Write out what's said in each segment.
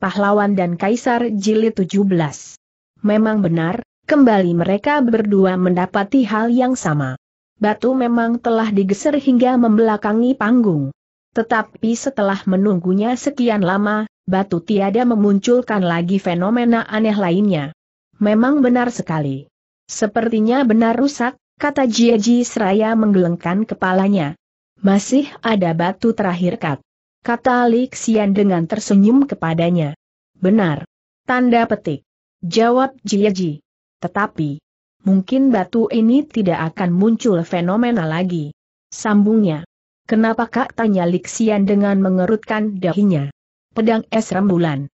Pahlawan dan Kaisar Jilid 17. Memang benar, kembali mereka berdua mendapati hal yang sama. Batu memang telah digeser hingga membelakangi panggung. Tetapi setelah menunggunya sekian lama, batu tiada memunculkan lagi fenomena aneh lainnya. Memang benar sekali. Sepertinya benar rusak, kata Jieji Seraya menggelengkan kepalanya. Masih ada batu terakhir Kat kata Li Xian dengan tersenyum kepadanya. Benar. Tanda petik. Jawab Jiaji. Tetapi, mungkin batu ini tidak akan muncul fenomena lagi. Sambungnya. Kenapa kak tanya Xian dengan mengerutkan dahinya? Pedang es rembulan.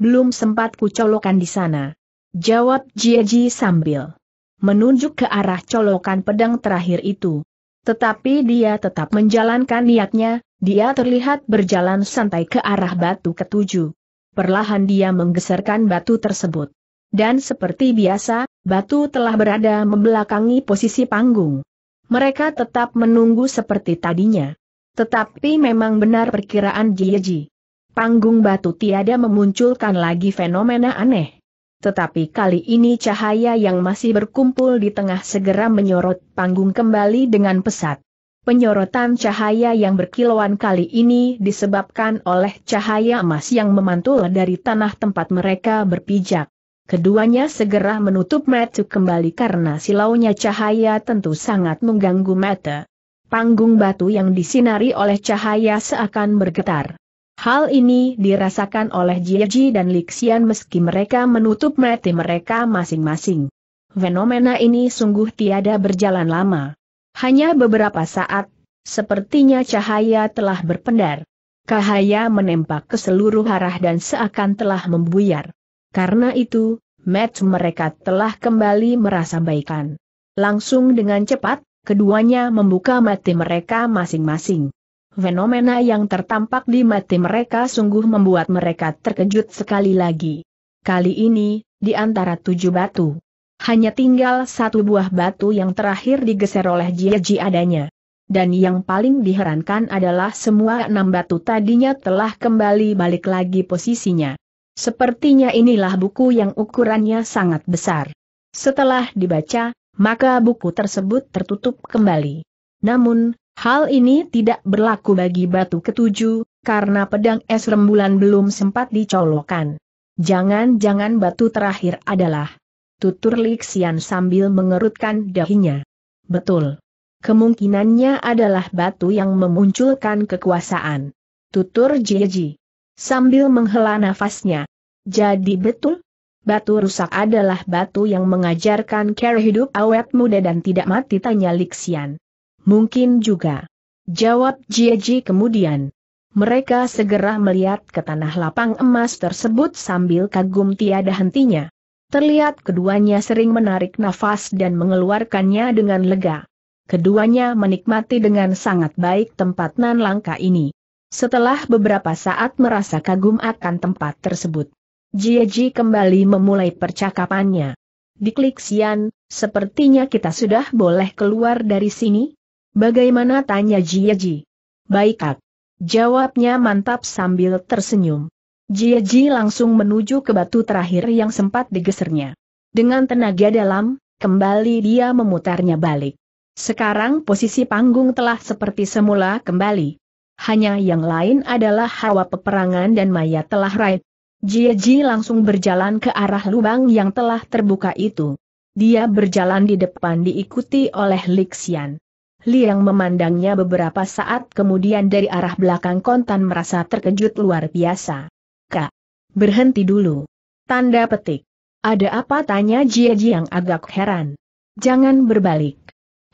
Belum sempat kucolokan di sana. Jawab Jiaji sambil menunjuk ke arah colokan pedang terakhir itu. Tetapi dia tetap menjalankan niatnya, dia terlihat berjalan santai ke arah batu ketujuh. Perlahan dia menggeserkan batu tersebut. Dan seperti biasa, batu telah berada membelakangi posisi panggung. Mereka tetap menunggu seperti tadinya. Tetapi memang benar perkiraan Jieji. Panggung batu tiada memunculkan lagi fenomena aneh. Tetapi kali ini cahaya yang masih berkumpul di tengah segera menyorot panggung kembali dengan pesat. Penyorotan cahaya yang berkilauan kali ini disebabkan oleh cahaya emas yang memantul dari tanah tempat mereka berpijak. Keduanya segera menutup mata kembali karena silaunya cahaya tentu sangat mengganggu mata. Panggung batu yang disinari oleh cahaya seakan bergetar. Hal ini dirasakan oleh Jieji dan Lixian meski mereka menutup mati mereka masing-masing. Fenomena ini sungguh tiada berjalan lama. Hanya beberapa saat, sepertinya cahaya telah berpendar. Cahaya menempak ke seluruh arah dan seakan telah membuyar. Karena itu, match mereka telah kembali merasa baikan. Langsung dengan cepat, keduanya membuka mati mereka masing-masing fenomena yang tertampak di mati mereka sungguh membuat mereka terkejut sekali lagi. Kali ini, di antara tujuh batu, hanya tinggal satu buah batu yang terakhir digeser oleh Jiaji adanya. Dan yang paling diherankan adalah semua enam batu tadinya telah kembali balik lagi posisinya. Sepertinya inilah buku yang ukurannya sangat besar. Setelah dibaca, maka buku tersebut tertutup kembali. Namun, Hal ini tidak berlaku bagi batu ketujuh, karena pedang es rembulan belum sempat dicolokkan. Jangan-jangan batu terakhir adalah tutur Lixian sambil mengerutkan dahinya. Betul. Kemungkinannya adalah batu yang memunculkan kekuasaan. Tutur Jeji. Sambil menghela nafasnya. Jadi betul? Batu rusak adalah batu yang mengajarkan cara hidup awet muda dan tidak mati tanya Lixian. Mungkin juga. Jawab Jieji kemudian. Mereka segera melihat ke tanah lapang emas tersebut sambil kagum tiada hentinya. Terlihat keduanya sering menarik nafas dan mengeluarkannya dengan lega. Keduanya menikmati dengan sangat baik tempat nan langka ini. Setelah beberapa saat merasa kagum akan tempat tersebut, Jieji kembali memulai percakapannya. Diklik Sian, sepertinya kita sudah boleh keluar dari sini? Bagaimana tanya Jieji? Baik kak. Jawabnya mantap sambil tersenyum. Jieji langsung menuju ke batu terakhir yang sempat digesernya. Dengan tenaga dalam, kembali dia memutarnya balik. Sekarang posisi panggung telah seperti semula kembali. Hanya yang lain adalah hawa peperangan dan maya telah raib. Jieji langsung berjalan ke arah lubang yang telah terbuka itu. Dia berjalan di depan diikuti oleh Lixian. Liang memandangnya beberapa saat kemudian dari arah belakang kontan merasa terkejut luar biasa. Kak, berhenti dulu. Tanda petik. Ada apa tanya Jie yang agak heran. Jangan berbalik.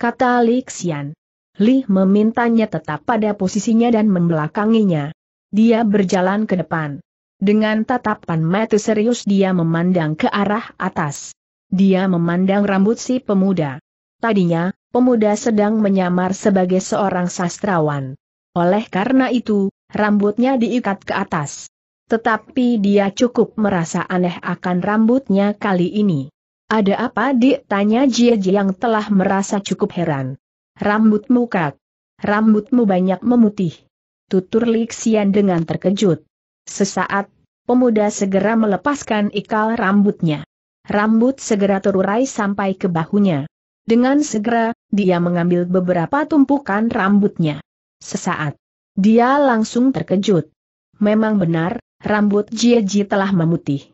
Kata Li Xian. Li memintanya tetap pada posisinya dan membelakanginya. Dia berjalan ke depan. Dengan tatapan mata serius dia memandang ke arah atas. Dia memandang rambut si pemuda. Tadinya, pemuda sedang menyamar sebagai seorang sastrawan. Oleh karena itu, rambutnya diikat ke atas. Tetapi dia cukup merasa aneh akan rambutnya kali ini. Ada apa dik? Tanya Jie yang telah merasa cukup heran. Rambut kak. Rambutmu banyak memutih. Tutur Lixian dengan terkejut. Sesaat, pemuda segera melepaskan ikal rambutnya. Rambut segera terurai sampai ke bahunya. Dengan segera, dia mengambil beberapa tumpukan rambutnya. Sesaat. Dia langsung terkejut. Memang benar, rambut Jieji telah memutih.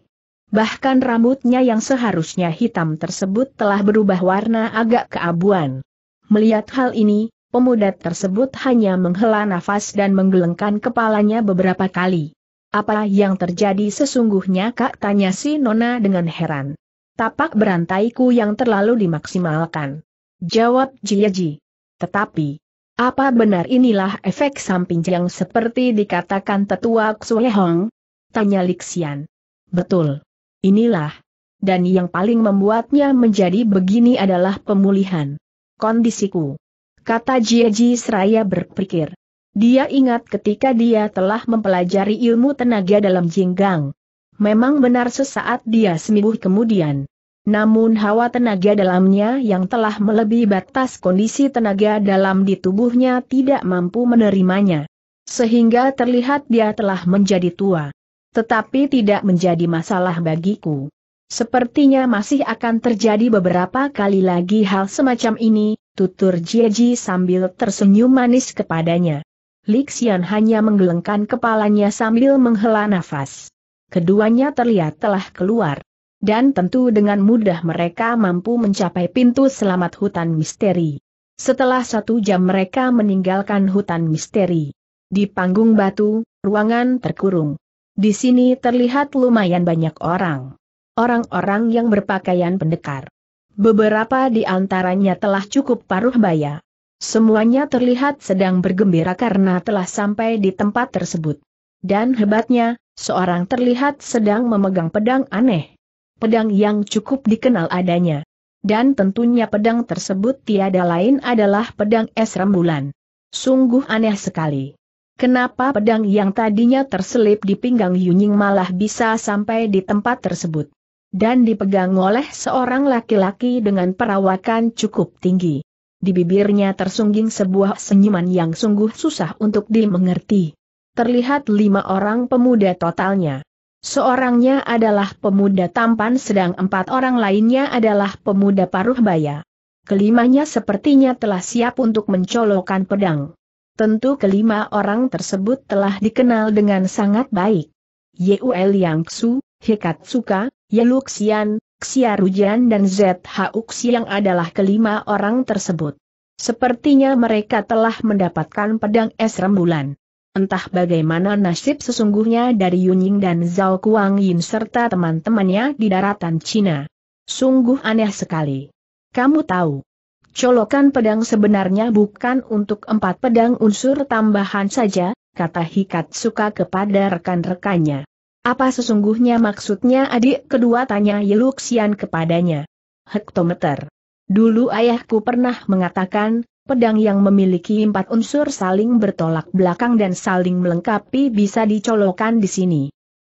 Bahkan rambutnya yang seharusnya hitam tersebut telah berubah warna agak keabuan. Melihat hal ini, pemuda tersebut hanya menghela nafas dan menggelengkan kepalanya beberapa kali. Apa yang terjadi sesungguhnya kak tanya si Nona dengan heran. Tapak berantaiku yang terlalu dimaksimalkan. Jawab Jiaji. Tetapi, apa benar inilah efek samping yang seperti dikatakan tetua Xuehong? Tanya Lixian. Betul. Inilah. Dan yang paling membuatnya menjadi begini adalah pemulihan. Kondisiku. Kata Jiaji seraya berpikir. Dia ingat ketika dia telah mempelajari ilmu tenaga dalam jinggang. Memang benar sesaat dia sembuh kemudian. Namun hawa tenaga dalamnya yang telah melebihi batas kondisi tenaga dalam di tubuhnya tidak mampu menerimanya. Sehingga terlihat dia telah menjadi tua. Tetapi tidak menjadi masalah bagiku. Sepertinya masih akan terjadi beberapa kali lagi hal semacam ini, tutur Jieji sambil tersenyum manis kepadanya. Lixian hanya menggelengkan kepalanya sambil menghela nafas. Keduanya terlihat telah keluar dan tentu dengan mudah mereka mampu mencapai pintu selamat hutan misteri. Setelah satu jam mereka meninggalkan hutan misteri. Di panggung batu, ruangan terkurung. Di sini terlihat lumayan banyak orang. Orang-orang yang berpakaian pendekar. Beberapa di antaranya telah cukup paruh baya. Semuanya terlihat sedang bergembira karena telah sampai di tempat tersebut. Dan hebatnya, seorang terlihat sedang memegang pedang aneh pedang yang cukup dikenal adanya. Dan tentunya pedang tersebut tiada lain adalah pedang es rembulan. Sungguh aneh sekali. Kenapa pedang yang tadinya terselip di pinggang Yunying malah bisa sampai di tempat tersebut? Dan dipegang oleh seorang laki-laki dengan perawakan cukup tinggi. Di bibirnya tersungging sebuah senyuman yang sungguh susah untuk dimengerti. Terlihat lima orang pemuda totalnya. Seorangnya adalah pemuda tampan sedang empat orang lainnya adalah pemuda paruh baya. Kelimanya sepertinya telah siap untuk mencolokkan pedang. Tentu kelima orang tersebut telah dikenal dengan sangat baik. Yeuel Yangsu, Hikatsuka, Yeluxian, Xiarujian dan ZHUX yang adalah kelima orang tersebut. Sepertinya mereka telah mendapatkan pedang es rembulan. Entah bagaimana nasib sesungguhnya dari Yunying dan Zhao Kuang Yin serta teman-temannya di daratan Cina. Sungguh aneh sekali. Kamu tahu, colokan pedang sebenarnya bukan untuk empat pedang unsur tambahan saja, kata Hikat Suka kepada rekan-rekannya. Apa sesungguhnya maksudnya adik kedua tanya Yeluxian kepadanya. Hektometer. Dulu ayahku pernah mengatakan, Pedang yang memiliki empat unsur saling bertolak belakang dan saling melengkapi bisa dicolokkan di sini.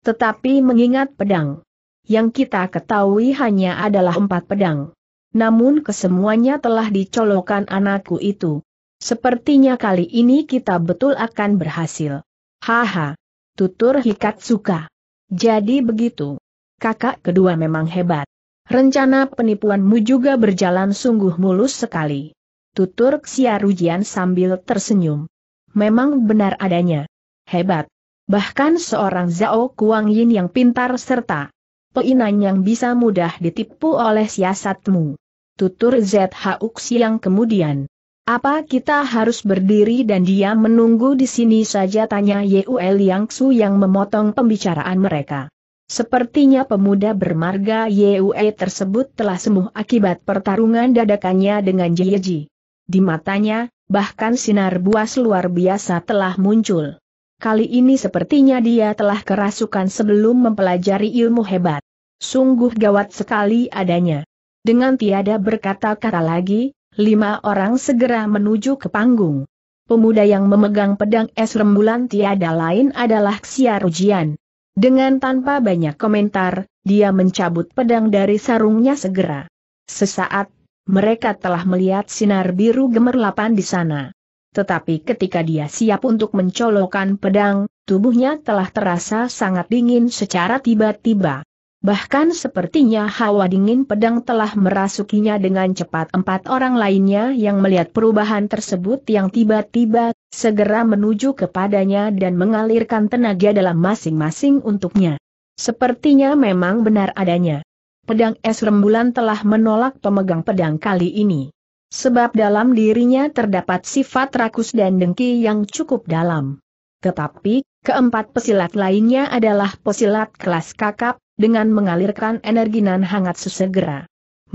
Tetapi mengingat pedang yang kita ketahui hanya adalah empat pedang. Namun kesemuanya telah dicolokkan anakku itu. Sepertinya kali ini kita betul akan berhasil. Haha. Tutur Hikatsuka. Jadi begitu. Kakak kedua memang hebat. Rencana penipuanmu juga berjalan sungguh mulus sekali. Tutur Xiarujian sambil tersenyum. Memang benar adanya. Hebat. Bahkan seorang Zhao Kuang Yin yang pintar serta peinan yang bisa mudah ditipu oleh siasatmu. Tutur Zhao siang kemudian. Apa kita harus berdiri dan dia menunggu di sini saja tanya Yuel Yang Su yang memotong pembicaraan mereka. Sepertinya pemuda bermarga Yue tersebut telah sembuh akibat pertarungan dadakannya dengan Jieji. Di matanya, bahkan sinar buas luar biasa telah muncul. Kali ini sepertinya dia telah kerasukan sebelum mempelajari ilmu hebat. Sungguh gawat sekali adanya. Dengan tiada berkata-kata lagi, lima orang segera menuju ke panggung. Pemuda yang memegang pedang es rembulan tiada lain adalah Xiar Ujian. Dengan tanpa banyak komentar, dia mencabut pedang dari sarungnya segera. Sesaat, mereka telah melihat sinar biru gemerlapan di sana. Tetapi ketika dia siap untuk mencolokkan pedang, tubuhnya telah terasa sangat dingin secara tiba-tiba. Bahkan sepertinya hawa dingin pedang telah merasukinya dengan cepat empat orang lainnya yang melihat perubahan tersebut yang tiba-tiba, segera menuju kepadanya dan mengalirkan tenaga dalam masing-masing untuknya. Sepertinya memang benar adanya pedang es rembulan telah menolak pemegang pedang kali ini. Sebab dalam dirinya terdapat sifat rakus dan dengki yang cukup dalam. Tetapi, keempat pesilat lainnya adalah pesilat kelas kakap, dengan mengalirkan energi nan hangat sesegera.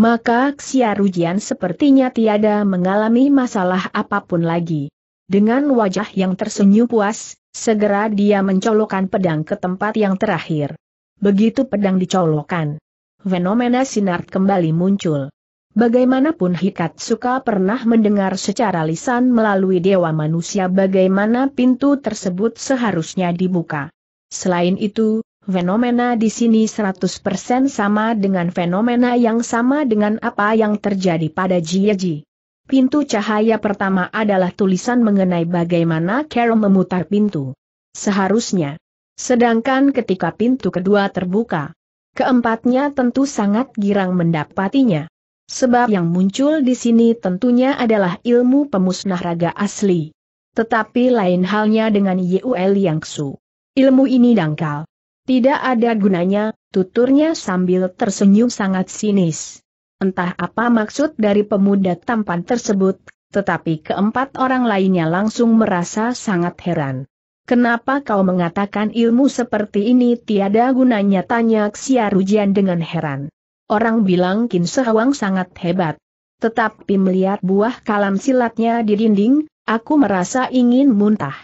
Maka Xiarujian sepertinya tiada mengalami masalah apapun lagi. Dengan wajah yang tersenyum puas, segera dia mencolokkan pedang ke tempat yang terakhir. Begitu pedang dicolokkan, fenomena sinar kembali muncul. Bagaimanapun Hikat Suka pernah mendengar secara lisan melalui dewa manusia bagaimana pintu tersebut seharusnya dibuka. Selain itu, fenomena di sini 100% sama dengan fenomena yang sama dengan apa yang terjadi pada Jieji. Pintu cahaya pertama adalah tulisan mengenai bagaimana Carol memutar pintu. Seharusnya. Sedangkan ketika pintu kedua terbuka, Keempatnya tentu sangat girang mendapatinya. Sebab yang muncul di sini tentunya adalah ilmu pemusnah raga asli. Tetapi lain halnya dengan Yul Yang Su. Ilmu ini dangkal. Tidak ada gunanya, tuturnya sambil tersenyum sangat sinis. Entah apa maksud dari pemuda tampan tersebut, tetapi keempat orang lainnya langsung merasa sangat heran. Kenapa kau mengatakan ilmu seperti ini tiada gunanya tanya Xiarujian dengan heran. Orang bilang Kin Sehawang sangat hebat. Tetapi melihat buah kalam silatnya di dinding, aku merasa ingin muntah.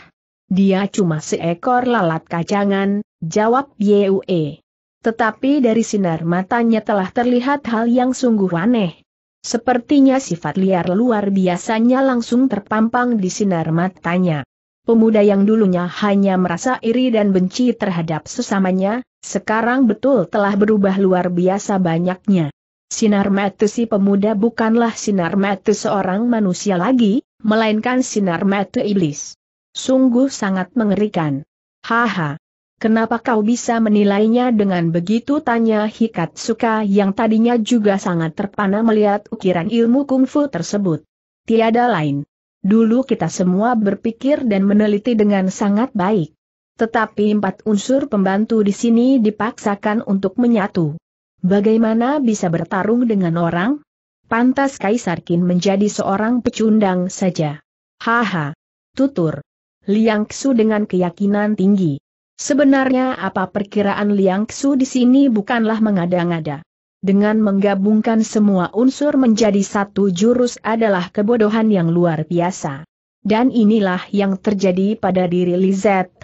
Dia cuma seekor lalat kacangan, jawab Yue. Tetapi dari sinar matanya telah terlihat hal yang sungguh aneh. Sepertinya sifat liar luar biasanya langsung terpampang di sinar matanya pemuda yang dulunya hanya merasa iri dan benci terhadap sesamanya, sekarang betul telah berubah luar biasa banyaknya. Sinar mata si pemuda bukanlah sinar mata seorang manusia lagi, melainkan sinar mata iblis. Sungguh sangat mengerikan. Haha. Kenapa kau bisa menilainya dengan begitu tanya Hikat Suka yang tadinya juga sangat terpana melihat ukiran ilmu kungfu tersebut. Tiada lain. Dulu kita semua berpikir dan meneliti dengan sangat baik. Tetapi empat unsur pembantu di sini dipaksakan untuk menyatu. Bagaimana bisa bertarung dengan orang? Pantas Kaisar Qin menjadi seorang pecundang saja. Haha. Tutur. Liang Xu dengan keyakinan tinggi. Sebenarnya apa perkiraan Liang Xu di sini bukanlah mengada-ngada dengan menggabungkan semua unsur menjadi satu jurus adalah kebodohan yang luar biasa. Dan inilah yang terjadi pada diri Li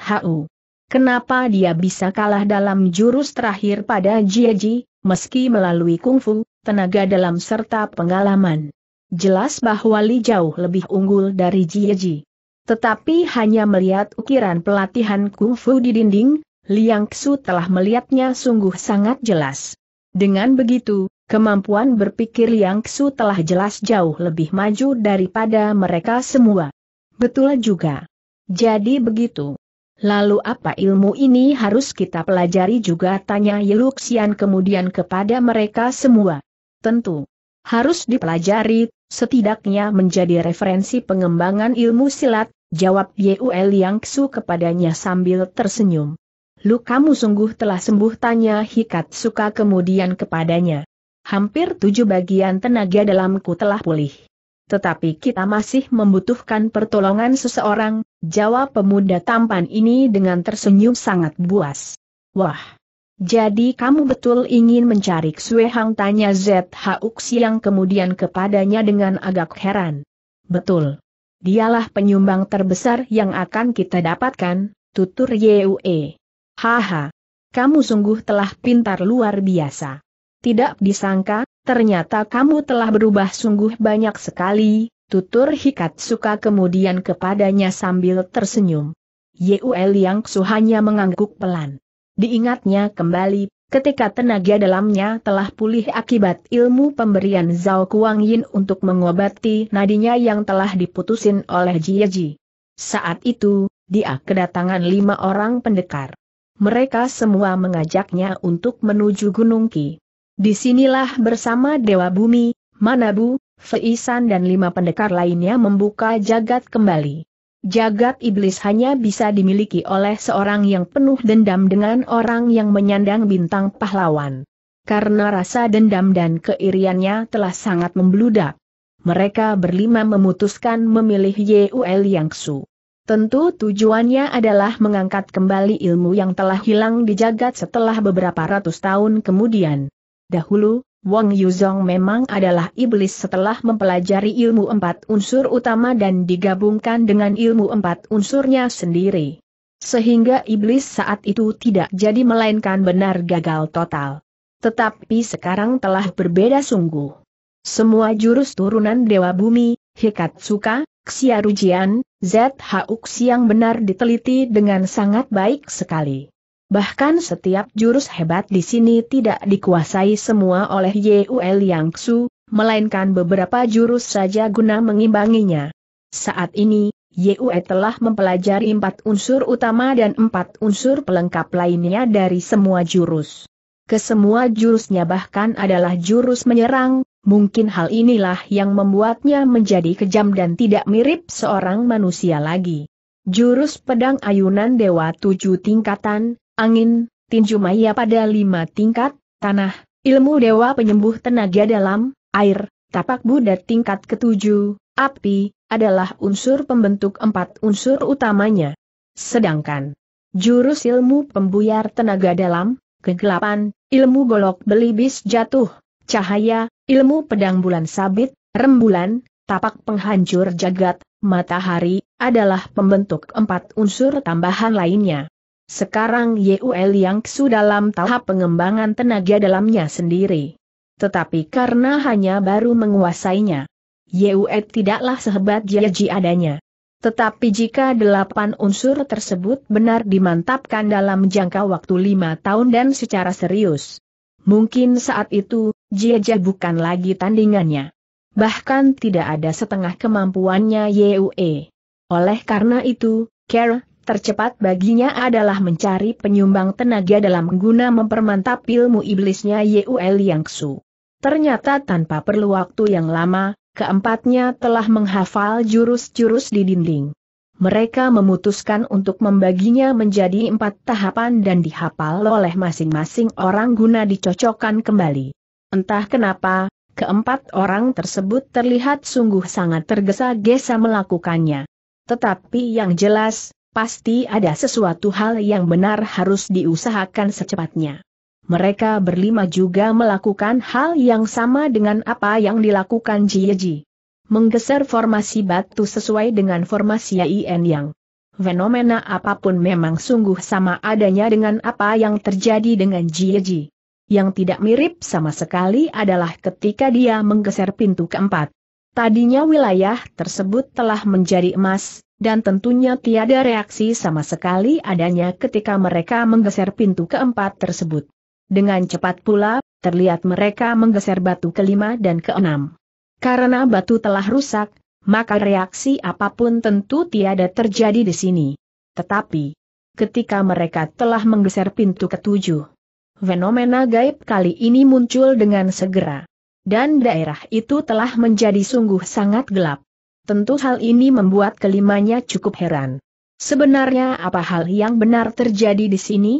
Hau. Kenapa dia bisa kalah dalam jurus terakhir pada Jieji, meski melalui kungfu, tenaga dalam serta pengalaman. Jelas bahwa Li jauh lebih unggul dari Jieji. Tetapi hanya melihat ukiran pelatihan kungfu di dinding, Liang Xu telah melihatnya sungguh sangat jelas. Dengan begitu, kemampuan berpikir Yang Xu telah jelas jauh lebih maju daripada mereka semua. Betul juga. Jadi begitu. Lalu apa ilmu ini harus kita pelajari juga tanya Yeluxian kemudian kepada mereka semua. Tentu. Harus dipelajari, setidaknya menjadi referensi pengembangan ilmu silat, jawab Yue Yang Xu kepadanya sambil tersenyum lukamu sungguh telah sembuh tanya Hikat Suka kemudian kepadanya. Hampir tujuh bagian tenaga dalamku telah pulih. Tetapi kita masih membutuhkan pertolongan seseorang, jawab pemuda tampan ini dengan tersenyum sangat buas. Wah! Jadi kamu betul ingin mencari Xuehang Hang tanya ZH yang kemudian kepadanya dengan agak heran. Betul. Dialah penyumbang terbesar yang akan kita dapatkan, tutur Yue. Haha, kamu sungguh telah pintar luar biasa. Tidak disangka, ternyata kamu telah berubah sungguh banyak sekali, tutur Hikat suka kemudian kepadanya sambil tersenyum. Yul yang suhanya mengangguk pelan. Diingatnya kembali, ketika tenaga dalamnya telah pulih akibat ilmu pemberian Zhao Kuang Yin untuk mengobati nadinya yang telah diputusin oleh Jieji. Saat itu, dia kedatangan lima orang pendekar mereka semua mengajaknya untuk menuju Gunung Ki. Disinilah bersama Dewa Bumi, Manabu, Feisan dan lima pendekar lainnya membuka jagat kembali. Jagat iblis hanya bisa dimiliki oleh seorang yang penuh dendam dengan orang yang menyandang bintang pahlawan. Karena rasa dendam dan keiriannya telah sangat membludak. Mereka berlima memutuskan memilih Yeul Yangsu. Tentu tujuannya adalah mengangkat kembali ilmu yang telah hilang di jagat setelah beberapa ratus tahun kemudian. Dahulu, Wang Yuzong memang adalah iblis setelah mempelajari ilmu empat unsur utama dan digabungkan dengan ilmu empat unsurnya sendiri. Sehingga iblis saat itu tidak jadi melainkan benar gagal total. Tetapi sekarang telah berbeda sungguh. Semua jurus turunan Dewa Bumi, Hikat Suka, Xia Rujian, ZHUX yang benar diteliti dengan sangat baik sekali. Bahkan setiap jurus hebat di sini tidak dikuasai semua oleh YUL Yang Su, melainkan beberapa jurus saja guna mengimbanginya. Saat ini, Yue telah mempelajari empat unsur utama dan empat unsur pelengkap lainnya dari semua jurus. Kesemua jurusnya bahkan adalah jurus menyerang, Mungkin hal inilah yang membuatnya menjadi kejam dan tidak mirip seorang manusia lagi. Jurus pedang ayunan dewa tujuh tingkatan, angin, tinju maya pada lima tingkat, tanah, ilmu dewa penyembuh tenaga dalam, air, tapak Buddha tingkat ketujuh, api, adalah unsur pembentuk empat unsur utamanya. Sedangkan jurus ilmu pembuyar tenaga dalam, kegelapan, ilmu golok belibis jatuh, Cahaya, ilmu pedang bulan sabit, rembulan, tapak penghancur jagat, matahari, adalah pembentuk empat unsur tambahan lainnya. Sekarang Yuel yang sudah dalam tahap pengembangan tenaga dalamnya sendiri. Tetapi karena hanya baru menguasainya, Yue tidaklah sehebat Jiaji adanya. Tetapi jika delapan unsur tersebut benar dimantapkan dalam jangka waktu lima tahun dan secara serius, mungkin saat itu, Jieja bukan lagi tandingannya. Bahkan tidak ada setengah kemampuannya Yue. Oleh karena itu, Care, tercepat baginya adalah mencari penyumbang tenaga dalam guna mempermantap ilmu iblisnya Yue Liangsu. Ternyata tanpa perlu waktu yang lama, keempatnya telah menghafal jurus-jurus di dinding. Mereka memutuskan untuk membaginya menjadi empat tahapan dan dihafal oleh masing-masing orang guna dicocokkan kembali. Entah kenapa, keempat orang tersebut terlihat sungguh sangat tergesa-gesa melakukannya. Tetapi yang jelas, pasti ada sesuatu hal yang benar harus diusahakan secepatnya. Mereka berlima juga melakukan hal yang sama dengan apa yang dilakukan Jieji. Menggeser formasi batu sesuai dengan formasi Yain yang fenomena apapun memang sungguh sama adanya dengan apa yang terjadi dengan Jieji yang tidak mirip sama sekali adalah ketika dia menggeser pintu keempat. Tadinya wilayah tersebut telah menjadi emas, dan tentunya tiada reaksi sama sekali adanya ketika mereka menggeser pintu keempat tersebut. Dengan cepat pula, terlihat mereka menggeser batu kelima dan keenam. Karena batu telah rusak, maka reaksi apapun tentu tiada terjadi di sini. Tetapi, ketika mereka telah menggeser pintu ketujuh, fenomena gaib kali ini muncul dengan segera. Dan daerah itu telah menjadi sungguh sangat gelap. Tentu hal ini membuat kelimanya cukup heran. Sebenarnya apa hal yang benar terjadi di sini?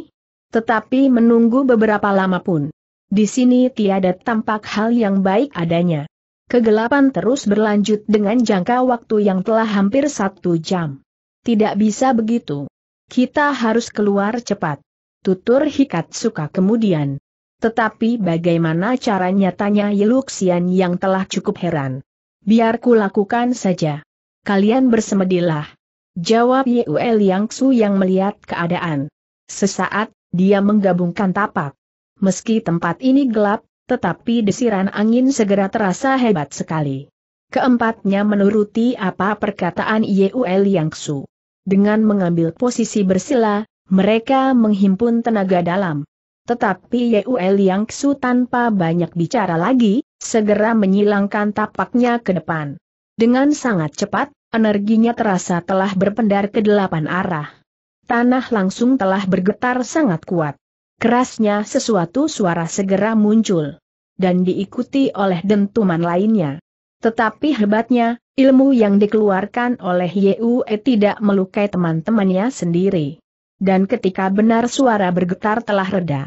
Tetapi menunggu beberapa lama pun. Di sini tiada tampak hal yang baik adanya. Kegelapan terus berlanjut dengan jangka waktu yang telah hampir satu jam. Tidak bisa begitu. Kita harus keluar cepat tutur Hikat Suka kemudian. Tetapi bagaimana caranya tanya Yeluxian yang telah cukup heran. Biar ku lakukan saja. Kalian bersemedilah. Jawab Yuel Yang Su yang melihat keadaan. Sesaat, dia menggabungkan tapak. Meski tempat ini gelap, tetapi desiran angin segera terasa hebat sekali. Keempatnya menuruti apa perkataan Yuel Yang Su. Dengan mengambil posisi bersila, mereka menghimpun tenaga dalam. Tetapi Yeul Yang Su tanpa banyak bicara lagi, segera menyilangkan tapaknya ke depan. Dengan sangat cepat, energinya terasa telah berpendar ke delapan arah. Tanah langsung telah bergetar sangat kuat. Kerasnya sesuatu suara segera muncul. Dan diikuti oleh dentuman lainnya. Tetapi hebatnya, ilmu yang dikeluarkan oleh Yue tidak melukai teman-temannya sendiri dan ketika benar suara bergetar telah reda.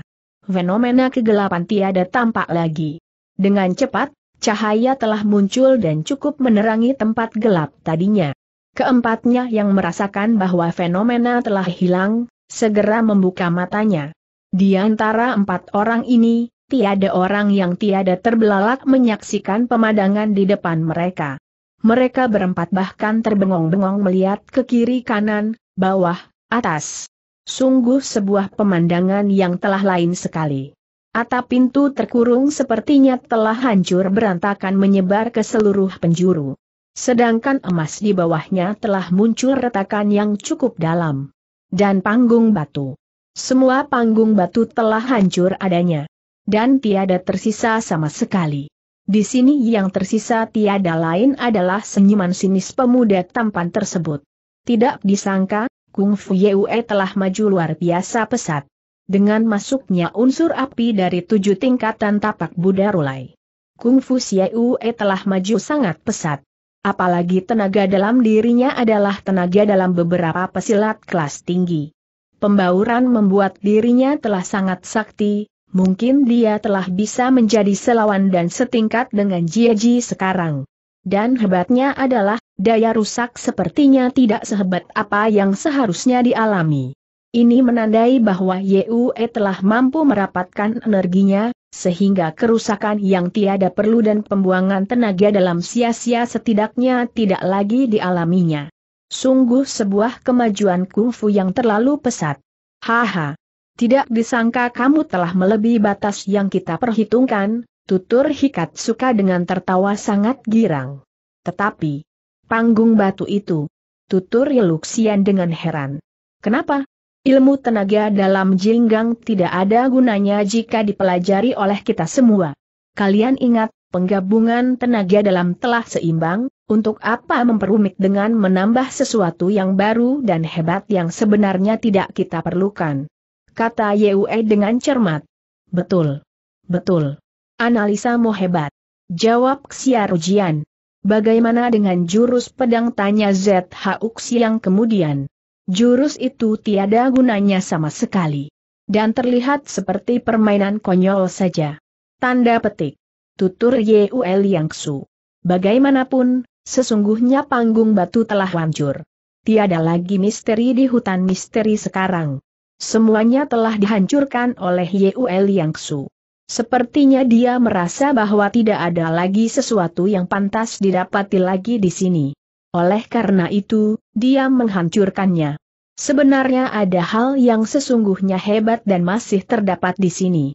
Fenomena kegelapan tiada tampak lagi. Dengan cepat, cahaya telah muncul dan cukup menerangi tempat gelap tadinya. Keempatnya yang merasakan bahwa fenomena telah hilang, segera membuka matanya. Di antara empat orang ini, tiada orang yang tiada terbelalak menyaksikan pemandangan di depan mereka. Mereka berempat bahkan terbengong-bengong melihat ke kiri kanan, bawah, atas. Sungguh sebuah pemandangan yang telah lain sekali. Atap pintu terkurung sepertinya telah hancur berantakan menyebar ke seluruh penjuru. Sedangkan emas di bawahnya telah muncul retakan yang cukup dalam. Dan panggung batu. Semua panggung batu telah hancur adanya. Dan tiada tersisa sama sekali. Di sini yang tersisa tiada lain adalah senyuman sinis pemuda tampan tersebut. Tidak disangka, Kung Fu Yue telah maju luar biasa pesat. Dengan masuknya unsur api dari tujuh tingkatan tapak Buddha Rulai. Kung Fu Yue telah maju sangat pesat. Apalagi tenaga dalam dirinya adalah tenaga dalam beberapa pesilat kelas tinggi. Pembauran membuat dirinya telah sangat sakti, mungkin dia telah bisa menjadi selawan dan setingkat dengan Jiaji sekarang. Dan hebatnya adalah, daya rusak sepertinya tidak sehebat apa yang seharusnya dialami. Ini menandai bahwa Yue telah mampu merapatkan energinya, sehingga kerusakan yang tiada perlu dan pembuangan tenaga dalam sia-sia setidaknya tidak lagi dialaminya. Sungguh sebuah kemajuan kungfu yang terlalu pesat. Haha. Tidak disangka kamu telah melebihi batas yang kita perhitungkan, Tutur Hikat suka dengan tertawa sangat girang. Tetapi, panggung batu itu, tutur Yeluxian dengan heran. Kenapa? Ilmu tenaga dalam jinggang tidak ada gunanya jika dipelajari oleh kita semua. Kalian ingat, penggabungan tenaga dalam telah seimbang, untuk apa memperumit dengan menambah sesuatu yang baru dan hebat yang sebenarnya tidak kita perlukan. Kata Yue dengan cermat. Betul. Betul. Analisamu hebat. Jawab Xiarujian. Bagaimana dengan jurus pedang tanya ZHU Xiang kemudian? Jurus itu tiada gunanya sama sekali. Dan terlihat seperti permainan konyol saja. Tanda petik. Tutur Yul Yangsu. Bagaimanapun, sesungguhnya panggung batu telah hancur. Tiada lagi misteri di hutan misteri sekarang. Semuanya telah dihancurkan oleh Yul Yangsu. Sepertinya dia merasa bahwa tidak ada lagi sesuatu yang pantas didapati lagi di sini. Oleh karena itu, dia menghancurkannya. Sebenarnya ada hal yang sesungguhnya hebat dan masih terdapat di sini.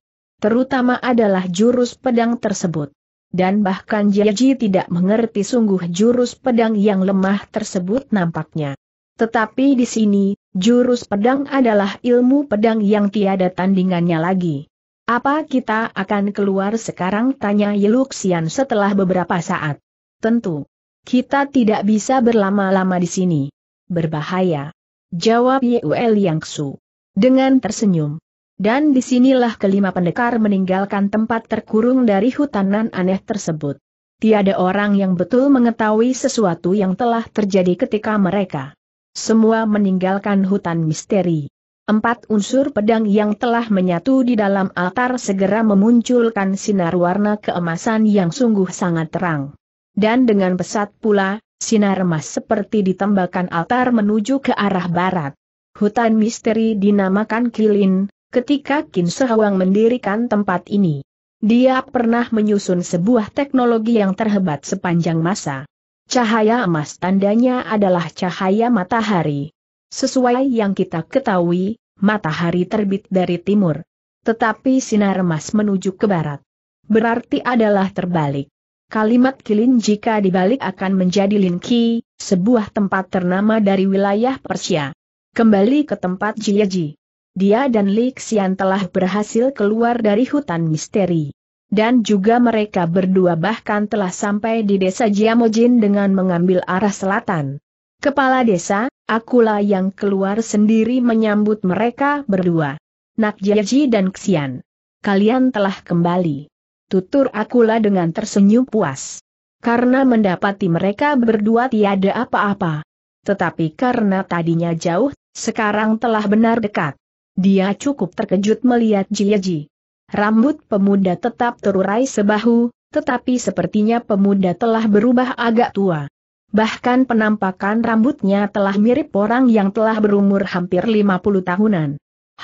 Terutama adalah jurus pedang tersebut. Dan bahkan Jiaji tidak mengerti sungguh jurus pedang yang lemah tersebut nampaknya. Tetapi di sini, jurus pedang adalah ilmu pedang yang tiada tandingannya lagi. Apa kita akan keluar sekarang? Tanya Yeluxian setelah beberapa saat. Tentu. Kita tidak bisa berlama-lama di sini. Berbahaya. Jawab Yuel Yangsu. Dengan tersenyum. Dan disinilah kelima pendekar meninggalkan tempat terkurung dari hutanan aneh tersebut. Tiada orang yang betul mengetahui sesuatu yang telah terjadi ketika mereka semua meninggalkan hutan misteri. Empat unsur pedang yang telah menyatu di dalam altar segera memunculkan sinar warna keemasan yang sungguh sangat terang. Dan dengan pesat pula, sinar emas seperti ditembakkan altar menuju ke arah barat. Hutan misteri dinamakan Kilin, ketika Kin Sehawang mendirikan tempat ini. Dia pernah menyusun sebuah teknologi yang terhebat sepanjang masa. Cahaya emas tandanya adalah cahaya matahari. Sesuai yang kita ketahui, matahari terbit dari timur. Tetapi sinar emas menuju ke barat. Berarti adalah terbalik. Kalimat kilin jika dibalik akan menjadi linki, sebuah tempat ternama dari wilayah Persia. Kembali ke tempat Jiaji. Dia dan Li Xian telah berhasil keluar dari hutan misteri. Dan juga mereka berdua bahkan telah sampai di desa Jiamojin dengan mengambil arah selatan. Kepala desa, Akulah yang keluar sendiri menyambut mereka berdua. Nak Jiaji dan Xian. Kalian telah kembali. Tutur akulah dengan tersenyum puas. Karena mendapati mereka berdua tiada apa-apa. Tetapi karena tadinya jauh, sekarang telah benar dekat. Dia cukup terkejut melihat Jiaji. Rambut pemuda tetap terurai sebahu, tetapi sepertinya pemuda telah berubah agak tua. Bahkan penampakan rambutnya telah mirip orang yang telah berumur hampir 50 tahunan.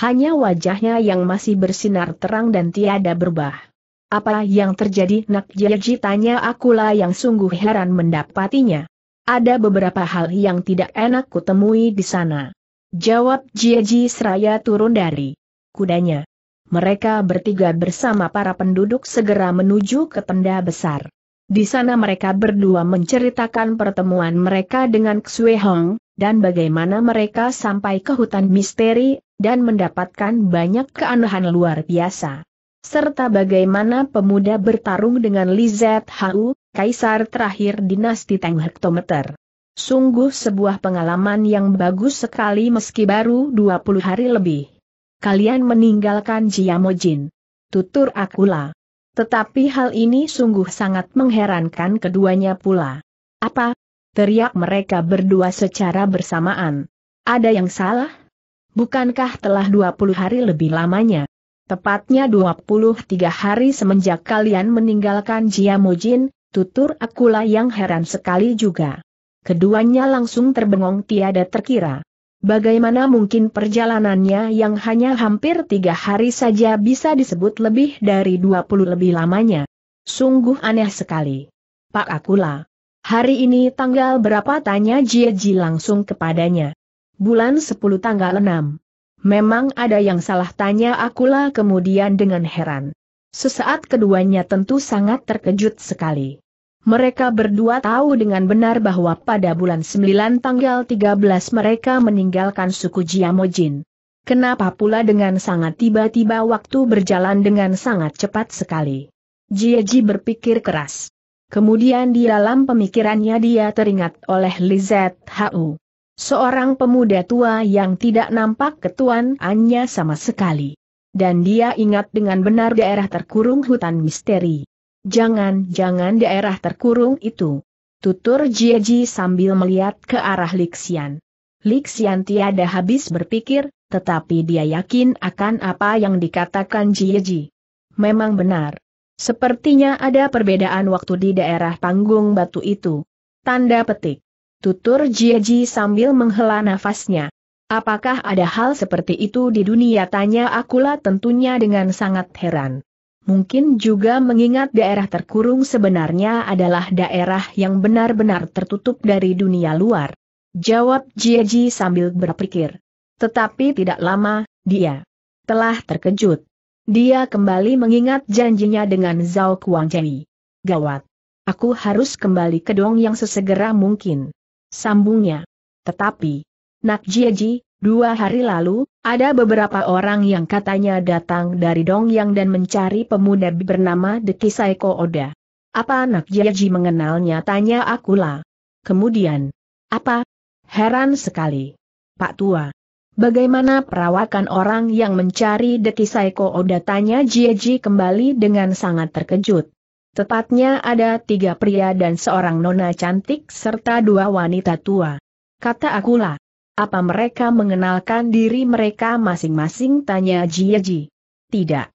Hanya wajahnya yang masih bersinar terang dan tiada berubah. Apa yang terjadi nak jaji tanya akulah yang sungguh heran mendapatinya. Ada beberapa hal yang tidak enak kutemui di sana. Jawab Jiaji seraya turun dari kudanya. Mereka bertiga bersama para penduduk segera menuju ke tenda besar. Di sana mereka berdua menceritakan pertemuan mereka dengan Xue Hong, dan bagaimana mereka sampai ke hutan misteri, dan mendapatkan banyak keanehan luar biasa. Serta bagaimana pemuda bertarung dengan Li Zhao, kaisar terakhir dinasti Tang Hektometer. Sungguh sebuah pengalaman yang bagus sekali meski baru 20 hari lebih. Kalian meninggalkan Jiamojin. Tutur Akula. Tetapi hal ini sungguh sangat mengherankan keduanya pula. Apa? Teriak mereka berdua secara bersamaan. Ada yang salah? Bukankah telah 20 hari lebih lamanya? Tepatnya 23 hari semenjak kalian meninggalkan Jiamujin, tutur akulah yang heran sekali juga. Keduanya langsung terbengong tiada terkira. Bagaimana mungkin perjalanannya yang hanya hampir tiga hari saja bisa disebut lebih dari 20 lebih lamanya? Sungguh aneh sekali. Pak Akula. Hari ini tanggal berapa tanya Jieji langsung kepadanya. Bulan 10 tanggal 6. Memang ada yang salah tanya Akula kemudian dengan heran. Sesaat keduanya tentu sangat terkejut sekali. Mereka berdua tahu dengan benar bahwa pada bulan 9 tanggal 13 mereka meninggalkan suku Jiamojin. Kenapa pula dengan sangat tiba-tiba waktu berjalan dengan sangat cepat sekali. Jieji berpikir keras. Kemudian di dalam pemikirannya dia teringat oleh Lizette H.U. Seorang pemuda tua yang tidak nampak ketuanannya sama sekali. Dan dia ingat dengan benar daerah terkurung hutan misteri. Jangan-jangan daerah terkurung itu. Tutur Jieji sambil melihat ke arah Lixian. Lixian tiada habis berpikir, tetapi dia yakin akan apa yang dikatakan Jieji. Memang benar. Sepertinya ada perbedaan waktu di daerah panggung batu itu. Tanda petik. Tutur Jieji sambil menghela nafasnya. Apakah ada hal seperti itu di dunia? Tanya akulah tentunya dengan sangat heran mungkin juga mengingat daerah terkurung sebenarnya adalah daerah yang benar-benar tertutup dari dunia luar. Jawab Jieji sambil berpikir. Tetapi tidak lama, dia telah terkejut. Dia kembali mengingat janjinya dengan Zhao Kuangjai. Gawat. Aku harus kembali ke Dong yang sesegera mungkin. Sambungnya. Tetapi, Nak Jieji, dua hari lalu, ada beberapa orang yang katanya datang dari Dongyang dan mencari pemuda bernama Dekisai Oda. Apa anak Jiaji mengenalnya? Tanya akulah. Kemudian, apa? Heran sekali. Pak Tua. Bagaimana perawakan orang yang mencari Dekisai Oda? Tanya Jiaji kembali dengan sangat terkejut. Tepatnya ada tiga pria dan seorang nona cantik serta dua wanita tua. Kata akulah. Apa mereka mengenalkan diri mereka masing-masing tanya Jiaji? Tidak.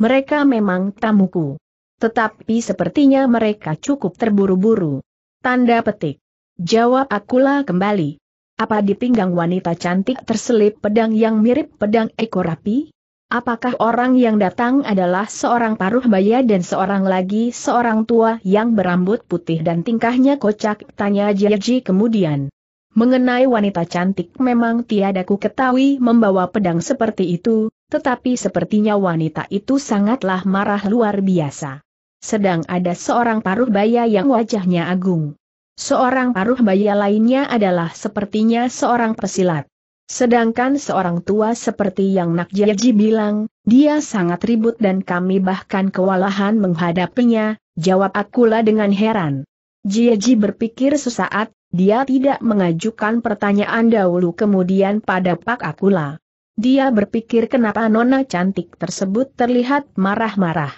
Mereka memang tamuku. Tetapi sepertinya mereka cukup terburu-buru. Tanda petik. Jawab akulah kembali. Apa di pinggang wanita cantik terselip pedang yang mirip pedang ekor api? Apakah orang yang datang adalah seorang paruh baya dan seorang lagi seorang tua yang berambut putih dan tingkahnya kocak? Tanya Jiaji kemudian. Mengenai wanita cantik memang tiada ku ketahui membawa pedang seperti itu, tetapi sepertinya wanita itu sangatlah marah luar biasa. Sedang ada seorang paruh baya yang wajahnya agung. Seorang paruh baya lainnya adalah sepertinya seorang pesilat. Sedangkan seorang tua seperti yang Nak Nakjaji bilang, dia sangat ribut dan kami bahkan kewalahan menghadapinya, jawab akulah dengan heran. Jiaji berpikir sesaat, dia tidak mengajukan pertanyaan dahulu kemudian pada Pak Akula. Dia berpikir kenapa nona cantik tersebut terlihat marah-marah.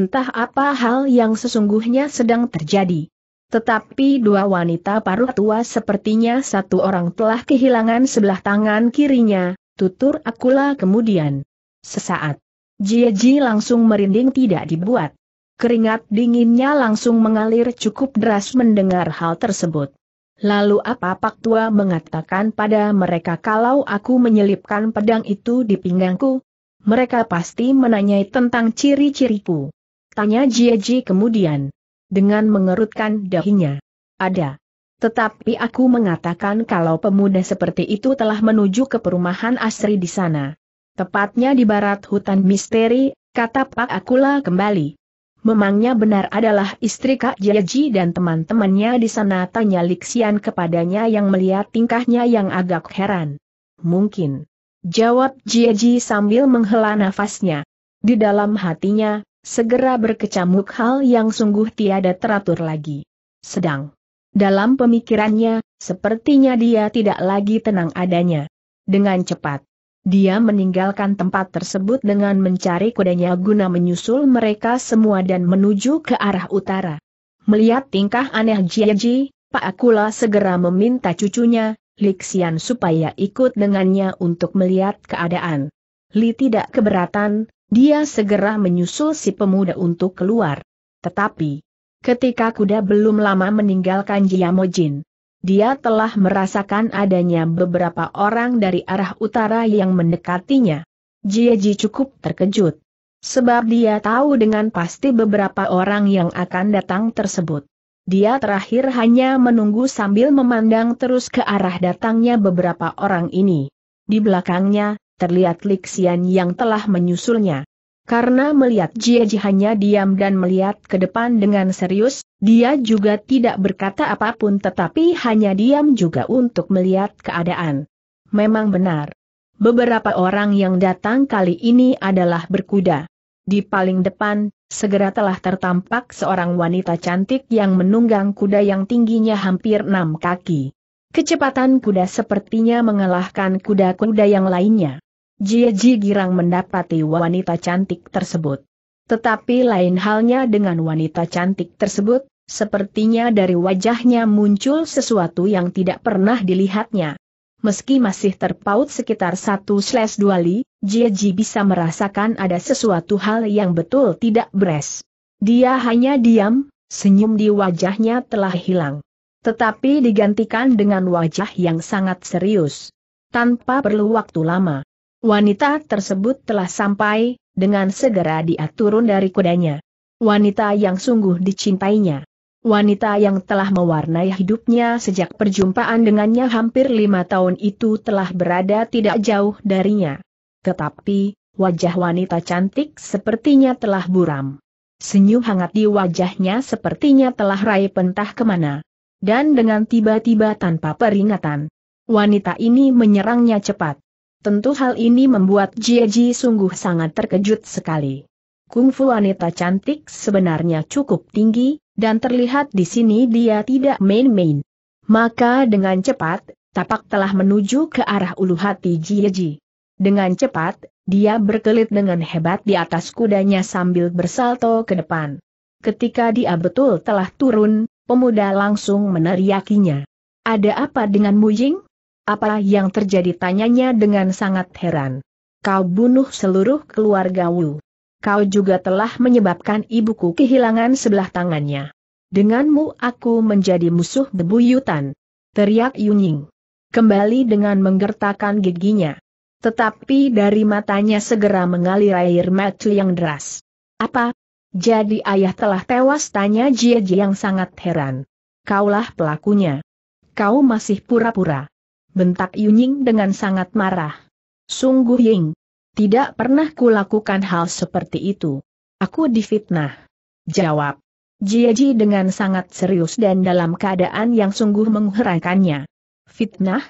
Entah apa hal yang sesungguhnya sedang terjadi. Tetapi dua wanita paruh tua sepertinya satu orang telah kehilangan sebelah tangan kirinya, tutur Akula kemudian. Sesaat. Jieji langsung merinding tidak dibuat. Keringat dinginnya langsung mengalir cukup deras mendengar hal tersebut. Lalu apa Pak Tua mengatakan pada mereka kalau aku menyelipkan pedang itu di pinggangku? Mereka pasti menanyai tentang ciri-ciriku. Tanya Jieji kemudian. Dengan mengerutkan dahinya. Ada. Tetapi aku mengatakan kalau pemuda seperti itu telah menuju ke perumahan Asri di sana. Tepatnya di barat hutan misteri, kata Pak Akula kembali memangnya benar adalah istri Kak Jiaji dan teman-temannya di sana tanya Lixian kepadanya yang melihat tingkahnya yang agak heran. Mungkin. Jawab Jiaji sambil menghela nafasnya. Di dalam hatinya, segera berkecamuk hal yang sungguh tiada teratur lagi. Sedang. Dalam pemikirannya, sepertinya dia tidak lagi tenang adanya. Dengan cepat, dia meninggalkan tempat tersebut dengan mencari kudanya guna menyusul mereka semua dan menuju ke arah utara. Melihat tingkah aneh Jiaji, Pak Akula segera meminta cucunya, Lixian supaya ikut dengannya untuk melihat keadaan. Li tidak keberatan, dia segera menyusul si pemuda untuk keluar. Tetapi, ketika kuda belum lama meninggalkan Jiamojin, dia telah merasakan adanya beberapa orang dari arah utara yang mendekatinya. Jieji cukup terkejut. Sebab dia tahu dengan pasti beberapa orang yang akan datang tersebut. Dia terakhir hanya menunggu sambil memandang terus ke arah datangnya beberapa orang ini. Di belakangnya, terlihat Lixian yang telah menyusulnya. Karena melihat Jieji hanya diam dan melihat ke depan dengan serius, dia juga tidak berkata apapun tetapi hanya diam juga untuk melihat keadaan. Memang benar. Beberapa orang yang datang kali ini adalah berkuda. Di paling depan, segera telah tertampak seorang wanita cantik yang menunggang kuda yang tingginya hampir enam kaki. Kecepatan kuda sepertinya mengalahkan kuda-kuda yang lainnya. Jie Ji girang mendapati wanita cantik tersebut. Tetapi lain halnya dengan wanita cantik tersebut, sepertinya dari wajahnya muncul sesuatu yang tidak pernah dilihatnya. Meski masih terpaut sekitar 1-2 li, Jie Ji bisa merasakan ada sesuatu hal yang betul tidak beres. Dia hanya diam, senyum di wajahnya telah hilang. Tetapi digantikan dengan wajah yang sangat serius. Tanpa perlu waktu lama, Wanita tersebut telah sampai, dengan segera dia turun dari kudanya. Wanita yang sungguh dicintainya. Wanita yang telah mewarnai hidupnya sejak perjumpaan dengannya hampir lima tahun itu telah berada tidak jauh darinya. Tetapi, wajah wanita cantik sepertinya telah buram. Senyum hangat di wajahnya sepertinya telah raih pentah kemana. Dan dengan tiba-tiba tanpa peringatan, wanita ini menyerangnya cepat. Tentu hal ini membuat Jie Ji sungguh sangat terkejut sekali. Kungfu wanita cantik sebenarnya cukup tinggi, dan terlihat di sini dia tidak main-main. Maka dengan cepat, tapak telah menuju ke arah ulu hati Jie Ji. Dengan cepat, dia berkelit dengan hebat di atas kudanya sambil bersalto ke depan. Ketika dia betul telah turun, pemuda langsung meneriakinya. Ada apa Mu Ying? Apa yang terjadi tanyanya dengan sangat heran. Kau bunuh seluruh keluarga Wu. Kau juga telah menyebabkan ibuku kehilangan sebelah tangannya. Denganmu aku menjadi musuh bebuyutan. Teriak Yunying. Kembali dengan menggertakkan giginya. Tetapi dari matanya segera mengalir air mata yang deras. Apa? Jadi ayah telah tewas tanya Jie Jie yang sangat heran. Kaulah pelakunya. Kau masih pura-pura bentak Yunying dengan sangat marah. Sungguh Ying. Tidak pernah kulakukan hal seperti itu. Aku difitnah. Jawab. Jiaji dengan sangat serius dan dalam keadaan yang sungguh mengherankannya. Fitnah?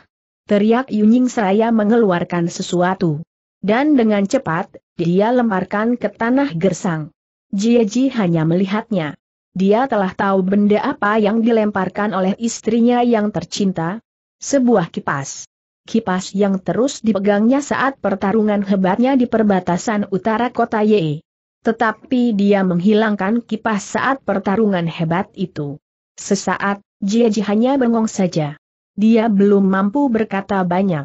Teriak Yunying seraya mengeluarkan sesuatu. Dan dengan cepat, dia lemparkan ke tanah gersang. Jiaji hanya melihatnya. Dia telah tahu benda apa yang dilemparkan oleh istrinya yang tercinta, sebuah kipas. Kipas yang terus dipegangnya saat pertarungan hebatnya di perbatasan utara kota Ye. Tetapi dia menghilangkan kipas saat pertarungan hebat itu. Sesaat, Jieji hanya bengong saja. Dia belum mampu berkata banyak.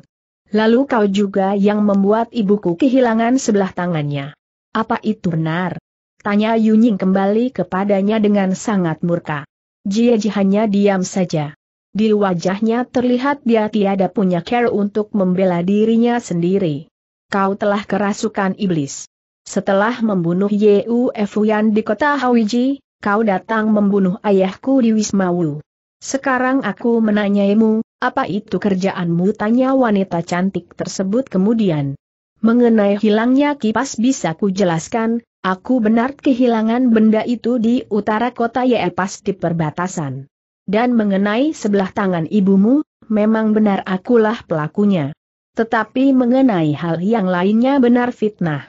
Lalu kau juga yang membuat ibuku kehilangan sebelah tangannya. Apa itu benar? Tanya Yunying kembali kepadanya dengan sangat murka. Jieji hanya diam saja. Di wajahnya terlihat dia tiada punya care untuk membela dirinya sendiri. Kau telah kerasukan iblis. Setelah membunuh Yu Fuyan di kota Hawiji, kau datang membunuh ayahku di Wismawu. Sekarang aku menanyaimu, apa itu kerjaanmu? Tanya wanita cantik tersebut kemudian. Mengenai hilangnya kipas bisa ku jelaskan, aku benar kehilangan benda itu di utara kota Ye di perbatasan dan mengenai sebelah tangan ibumu, memang benar akulah pelakunya. Tetapi mengenai hal yang lainnya benar fitnah.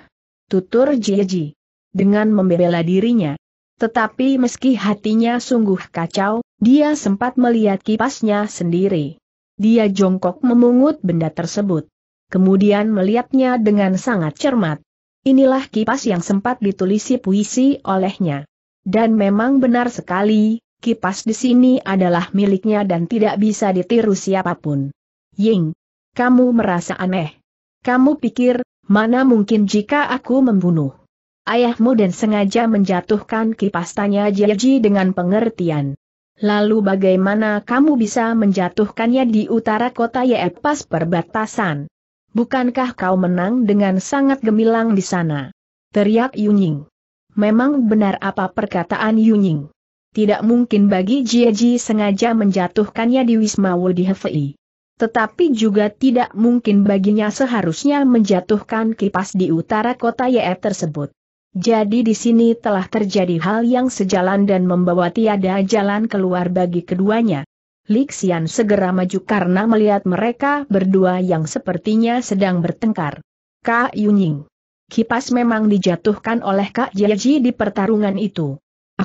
Tutur Jieji. Dengan membela dirinya. Tetapi meski hatinya sungguh kacau, dia sempat melihat kipasnya sendiri. Dia jongkok memungut benda tersebut. Kemudian melihatnya dengan sangat cermat. Inilah kipas yang sempat ditulisi puisi olehnya. Dan memang benar sekali, kipas di sini adalah miliknya dan tidak bisa ditiru siapapun. Ying, kamu merasa aneh. Kamu pikir, mana mungkin jika aku membunuh ayahmu dan sengaja menjatuhkan kipas tanya Jiaji dengan pengertian. Lalu bagaimana kamu bisa menjatuhkannya di utara kota Yep pas perbatasan? Bukankah kau menang dengan sangat gemilang di sana? Teriak Yunying. Memang benar apa perkataan Yunying tidak mungkin bagi Jieji sengaja menjatuhkannya di Wisma Wudi Hefei. Tetapi juga tidak mungkin baginya seharusnya menjatuhkan kipas di utara kota Yef tersebut. Jadi di sini telah terjadi hal yang sejalan dan membawa tiada jalan keluar bagi keduanya. Lixian segera maju karena melihat mereka berdua yang sepertinya sedang bertengkar. Kak Yunying. Kipas memang dijatuhkan oleh Kak Jieji di pertarungan itu.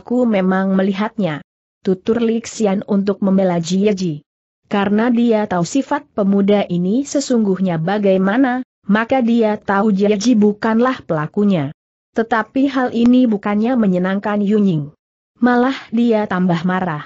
Aku memang melihatnya. Tutur Lixian untuk membela Jieji. Karena dia tahu sifat pemuda ini sesungguhnya bagaimana, maka dia tahu Jieji bukanlah pelakunya. Tetapi hal ini bukannya menyenangkan Yunying. Malah dia tambah marah.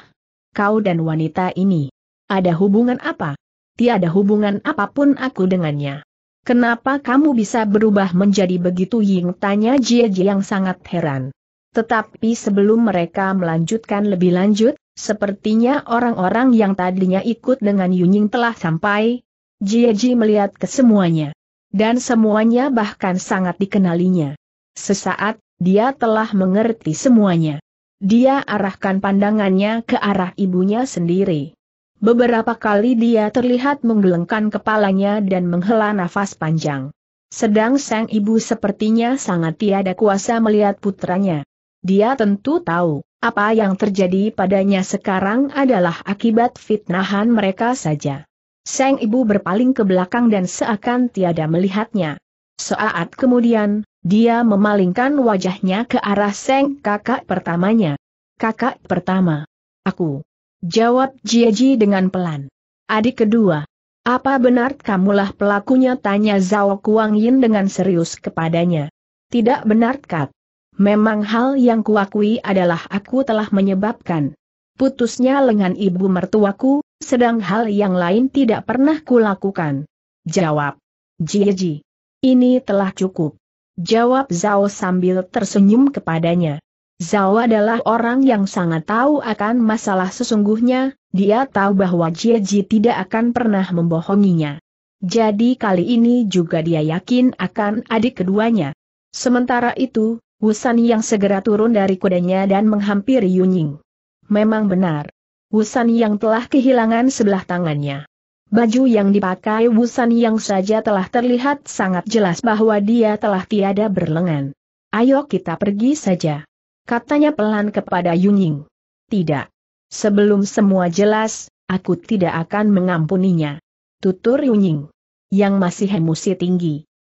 Kau dan wanita ini. Ada hubungan apa? Tiada hubungan apapun aku dengannya. Kenapa kamu bisa berubah menjadi begitu Ying? Tanya Jieji yang sangat heran. Tetapi sebelum mereka melanjutkan lebih lanjut, sepertinya orang-orang yang tadinya ikut dengan Yunying telah sampai. Jieji melihat kesemuanya. Dan semuanya bahkan sangat dikenalinya. Sesaat, dia telah mengerti semuanya. Dia arahkan pandangannya ke arah ibunya sendiri. Beberapa kali dia terlihat menggelengkan kepalanya dan menghela nafas panjang. Sedang sang ibu sepertinya sangat tiada kuasa melihat putranya. Dia tentu tahu, apa yang terjadi padanya sekarang adalah akibat fitnahan mereka saja. Sang ibu berpaling ke belakang dan seakan tiada melihatnya. Saat kemudian, dia memalingkan wajahnya ke arah Seng kakak pertamanya. Kakak pertama. Aku. Jawab Jieji dengan pelan. Adik kedua. Apa benar kamulah pelakunya tanya Zhao Kuang Yin dengan serius kepadanya. Tidak benar kak. Memang hal yang kuakui adalah aku telah menyebabkan putusnya lengan ibu mertuaku, sedang hal yang lain tidak pernah kulakukan. Jawab. Jiji. Ini telah cukup. Jawab Zhao sambil tersenyum kepadanya. Zhao adalah orang yang sangat tahu akan masalah sesungguhnya, dia tahu bahwa Jiji tidak akan pernah membohonginya. Jadi kali ini juga dia yakin akan adik keduanya. Sementara itu, Wusan yang segera turun dari kudanya dan menghampiri Yunying. Memang benar. Wusan yang telah kehilangan sebelah tangannya. Baju yang dipakai Wusan yang saja telah terlihat sangat jelas bahwa dia telah tiada berlengan. Ayo kita pergi saja. Katanya pelan kepada Yunying. Tidak. Sebelum semua jelas, aku tidak akan mengampuninya. Tutur Yunying. Yang masih emosi tinggi.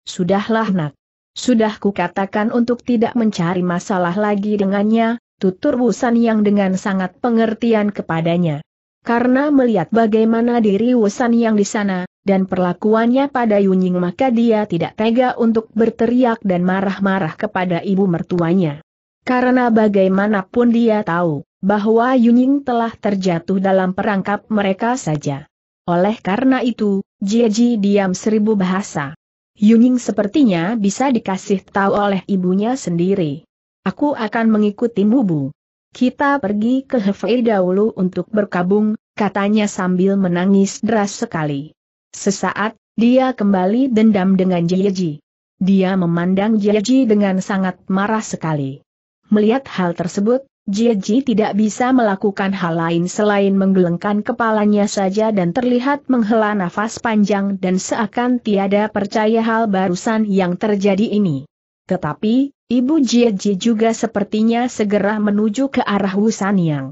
Sudahlah nak. Sudah kukatakan untuk tidak mencari masalah lagi dengannya, tutur Wusan yang dengan sangat pengertian kepadanya. Karena melihat bagaimana diri Wusan yang di sana, dan perlakuannya pada Yunying maka dia tidak tega untuk berteriak dan marah-marah kepada ibu mertuanya. Karena bagaimanapun dia tahu, bahwa Yunying telah terjatuh dalam perangkap mereka saja. Oleh karena itu, Jieji diam seribu bahasa. Yuning sepertinya bisa dikasih tahu oleh ibunya sendiri. Aku akan mengikuti Mubu. Kita pergi ke Hefei dahulu untuk berkabung, katanya sambil menangis deras sekali. Sesaat, dia kembali dendam dengan Jieji. Dia memandang Jieji dengan sangat marah sekali. Melihat hal tersebut, Jieji tidak bisa melakukan hal lain selain menggelengkan kepalanya saja dan terlihat menghela nafas panjang dan seakan tiada percaya hal barusan yang terjadi ini. Tetapi, Ibu Jieji juga sepertinya segera menuju ke arah Wusan Yang.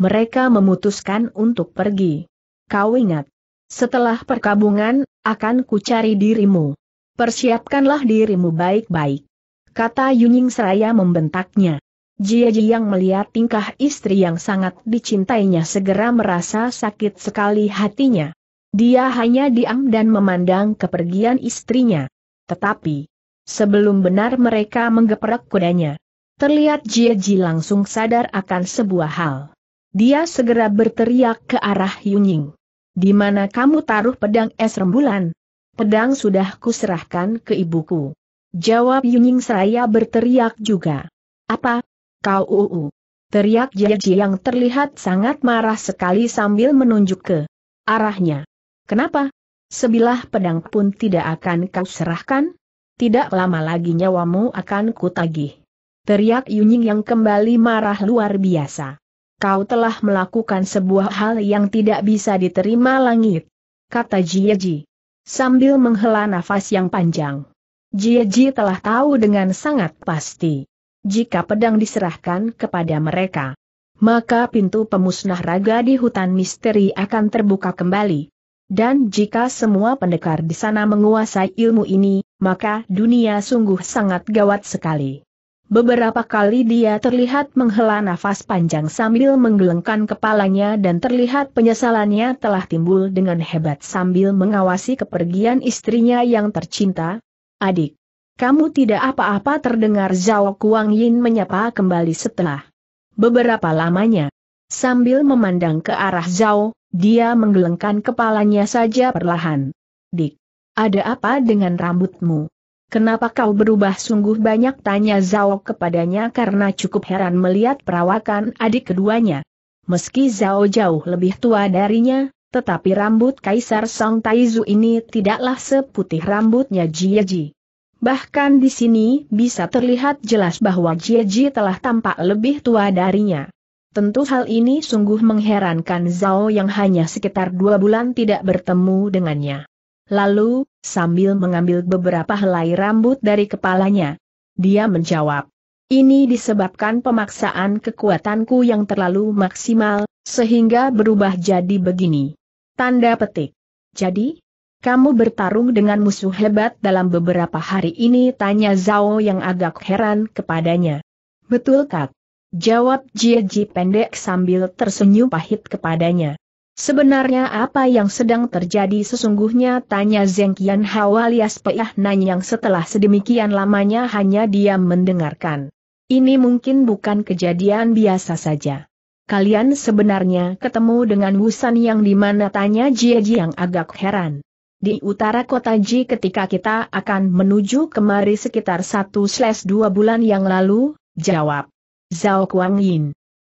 Mereka memutuskan untuk pergi. Kau ingat, setelah perkabungan, akan kucari dirimu. Persiapkanlah dirimu baik-baik. Kata Yuning Seraya membentaknya. Jia yang melihat tingkah istri yang sangat dicintainya segera merasa sakit sekali hatinya. Dia hanya diam dan memandang kepergian istrinya. Tetapi, sebelum benar mereka menggeprek kudanya, terlihat Jia Ji langsung sadar akan sebuah hal. Dia segera berteriak ke arah Yunying. Di mana kamu taruh pedang es rembulan? Pedang sudah kuserahkan ke ibuku. Jawab Yunying seraya berteriak juga. Apa, kau uu. Teriak Jiajie yang terlihat sangat marah sekali sambil menunjuk ke arahnya. Kenapa? Sebilah pedang pun tidak akan kau serahkan? Tidak lama lagi nyawamu akan kutagih. Teriak Yunying yang kembali marah luar biasa. Kau telah melakukan sebuah hal yang tidak bisa diterima langit. Kata Jieji. Sambil menghela nafas yang panjang. Jieji telah tahu dengan sangat pasti jika pedang diserahkan kepada mereka. Maka pintu pemusnah raga di hutan misteri akan terbuka kembali. Dan jika semua pendekar di sana menguasai ilmu ini, maka dunia sungguh sangat gawat sekali. Beberapa kali dia terlihat menghela nafas panjang sambil menggelengkan kepalanya dan terlihat penyesalannya telah timbul dengan hebat sambil mengawasi kepergian istrinya yang tercinta. Adik. Kamu tidak apa-apa terdengar Zhao Kuang Yin menyapa kembali setelah beberapa lamanya. Sambil memandang ke arah Zhao, dia menggelengkan kepalanya saja perlahan. Dik, ada apa dengan rambutmu? Kenapa kau berubah sungguh banyak tanya Zhao kepadanya karena cukup heran melihat perawakan adik keduanya. Meski Zhao jauh lebih tua darinya, tetapi rambut Kaisar Song Taizu ini tidaklah seputih rambutnya Jieji. Bahkan di sini bisa terlihat jelas bahwa Jieji telah tampak lebih tua darinya. Tentu hal ini sungguh mengherankan Zhao yang hanya sekitar dua bulan tidak bertemu dengannya. Lalu, sambil mengambil beberapa helai rambut dari kepalanya, dia menjawab, ini disebabkan pemaksaan kekuatanku yang terlalu maksimal, sehingga berubah jadi begini. Tanda petik. Jadi, kamu bertarung dengan musuh hebat dalam beberapa hari ini tanya Zhao yang agak heran kepadanya. Betul kak. Jawab Jie Ji pendek sambil tersenyum pahit kepadanya. Sebenarnya apa yang sedang terjadi sesungguhnya tanya Zeng Qian Hao alias Peah Nan yang setelah sedemikian lamanya hanya dia mendengarkan. Ini mungkin bukan kejadian biasa saja. Kalian sebenarnya ketemu dengan Wusan yang dimana tanya Jie Ji yang agak heran di utara kota Ji ketika kita akan menuju kemari sekitar 1-2 bulan yang lalu, jawab Zhao Kuang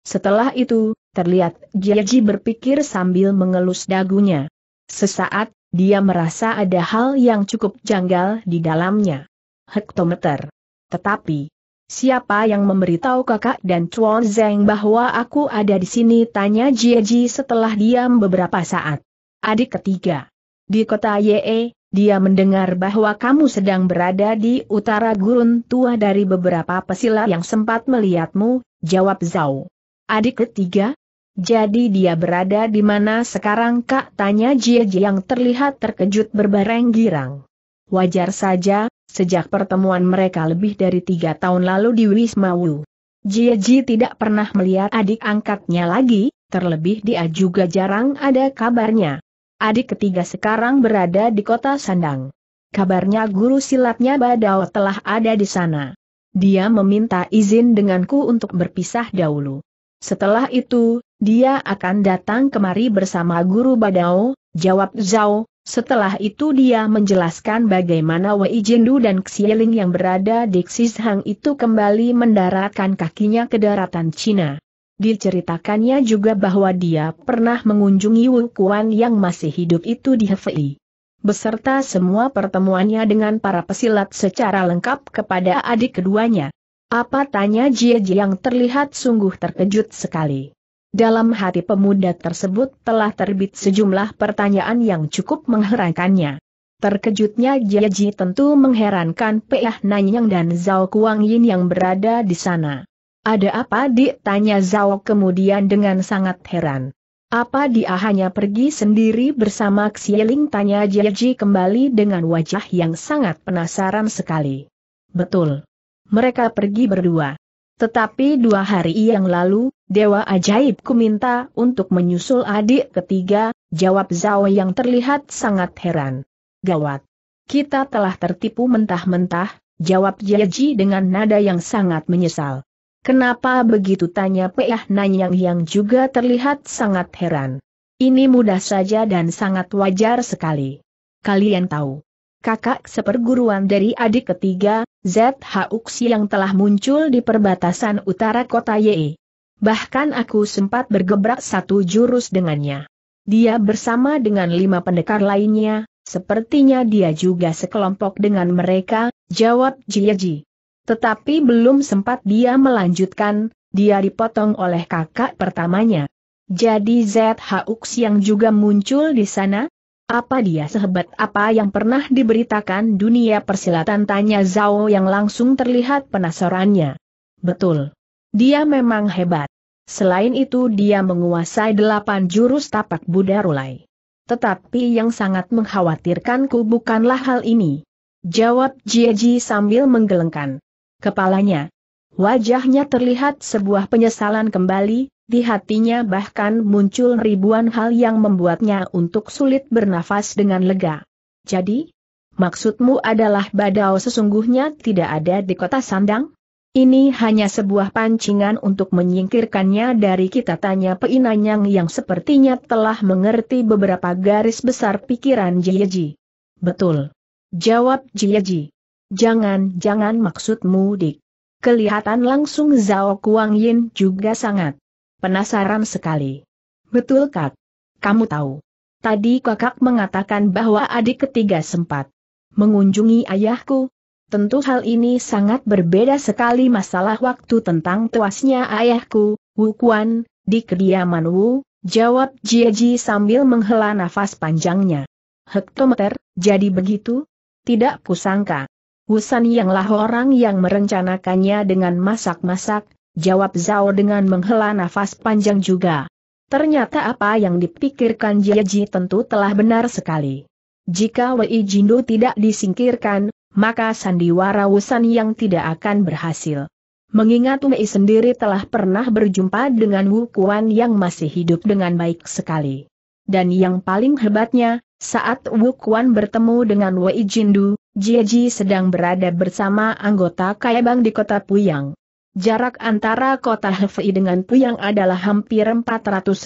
Setelah itu, terlihat Jia Ji berpikir sambil mengelus dagunya. Sesaat, dia merasa ada hal yang cukup janggal di dalamnya. Hektometer. Tetapi, siapa yang memberitahu kakak dan Chuan Zeng bahwa aku ada di sini? Tanya Jia Ji setelah diam beberapa saat. Adik ketiga. Di kota Ye, dia mendengar bahwa kamu sedang berada di utara gurun tua dari beberapa pesilat yang sempat melihatmu, jawab Zhao. Adik ketiga? Jadi dia berada di mana sekarang kak tanya Jie Jie yang terlihat terkejut berbareng girang. Wajar saja, sejak pertemuan mereka lebih dari tiga tahun lalu di Wisma Wu. Jie Jie tidak pernah melihat adik angkatnya lagi, terlebih dia juga jarang ada kabarnya. Adik ketiga sekarang berada di kota Sandang. Kabarnya guru silatnya Badao telah ada di sana. Dia meminta izin denganku untuk berpisah dahulu. Setelah itu, dia akan datang kemari bersama guru Badao, jawab Zhao. Setelah itu dia menjelaskan bagaimana Wei Jindu dan Xieling yang berada di Xizhang itu kembali mendaratkan kakinya ke daratan Cina. Diceritakannya juga bahwa dia pernah mengunjungi Wu yang masih hidup itu di Hefei. Beserta semua pertemuannya dengan para pesilat secara lengkap kepada adik keduanya. Apa tanya Jie Jie yang terlihat sungguh terkejut sekali. Dalam hati pemuda tersebut telah terbit sejumlah pertanyaan yang cukup mengherankannya. Terkejutnya Jie Jie tentu mengherankan Pei Nanyang dan Zhao Kuang Yin yang berada di sana. Ada apa dik? Tanya Zhao kemudian dengan sangat heran. Apa dia hanya pergi sendiri bersama Xieling? Tanya Jieji kembali dengan wajah yang sangat penasaran sekali. Betul. Mereka pergi berdua. Tetapi dua hari yang lalu, Dewa Ajaib ku minta untuk menyusul adik ketiga, jawab Zhao yang terlihat sangat heran. Gawat. Kita telah tertipu mentah-mentah, jawab Jieji dengan nada yang sangat menyesal. Kenapa begitu tanya Peah Nanyang yang juga terlihat sangat heran. Ini mudah saja dan sangat wajar sekali. Kalian tahu. Kakak seperguruan dari adik ketiga, ZH Uksi yang telah muncul di perbatasan utara kota YE. Bahkan aku sempat bergebrak satu jurus dengannya. Dia bersama dengan lima pendekar lainnya, sepertinya dia juga sekelompok dengan mereka, jawab Jiaji. Tetapi belum sempat dia melanjutkan, dia dipotong oleh kakak pertamanya. Jadi ZHUX yang juga muncul di sana? Apa dia sehebat apa yang pernah diberitakan dunia persilatan tanya Zhao yang langsung terlihat penasarannya. Betul. Dia memang hebat. Selain itu dia menguasai delapan jurus tapak Buddha Rulai. Tetapi yang sangat mengkhawatirkanku bukanlah hal ini. Jawab Jieji sambil menggelengkan kepalanya. Wajahnya terlihat sebuah penyesalan kembali, di hatinya bahkan muncul ribuan hal yang membuatnya untuk sulit bernafas dengan lega. Jadi, maksudmu adalah badau sesungguhnya tidak ada di kota Sandang? Ini hanya sebuah pancingan untuk menyingkirkannya dari kita tanya Peinanyang yang sepertinya telah mengerti beberapa garis besar pikiran Jieji. Betul. Jawab Jieji. Jangan-jangan maksudmu dik. Kelihatan langsung Zhao Kuang Yin juga sangat penasaran sekali. Betul kak. Kamu tahu. Tadi kakak mengatakan bahwa adik ketiga sempat mengunjungi ayahku. Tentu hal ini sangat berbeda sekali masalah waktu tentang tuasnya ayahku, Wu Kuan, di kediaman Wu, jawab Jia Ji sambil menghela nafas panjangnya. Hektometer, jadi begitu? Tidak kusangka. Wusan Yanglah orang yang merencanakannya dengan masak-masak, jawab Zhao dengan menghela nafas panjang juga. Ternyata apa yang dipikirkan Jiaji tentu telah benar sekali. Jika Wei Jindo tidak disingkirkan, maka sandiwara Wusan yang tidak akan berhasil. Mengingat Wei sendiri telah pernah berjumpa dengan Wu Kuan yang masih hidup dengan baik sekali. Dan yang paling hebatnya, saat Wu Kuan bertemu dengan Wei Jindu, Jieji sedang berada bersama anggota Kaibang di kota Puyang. Jarak antara kota Hefei dengan Puyang adalah hampir 400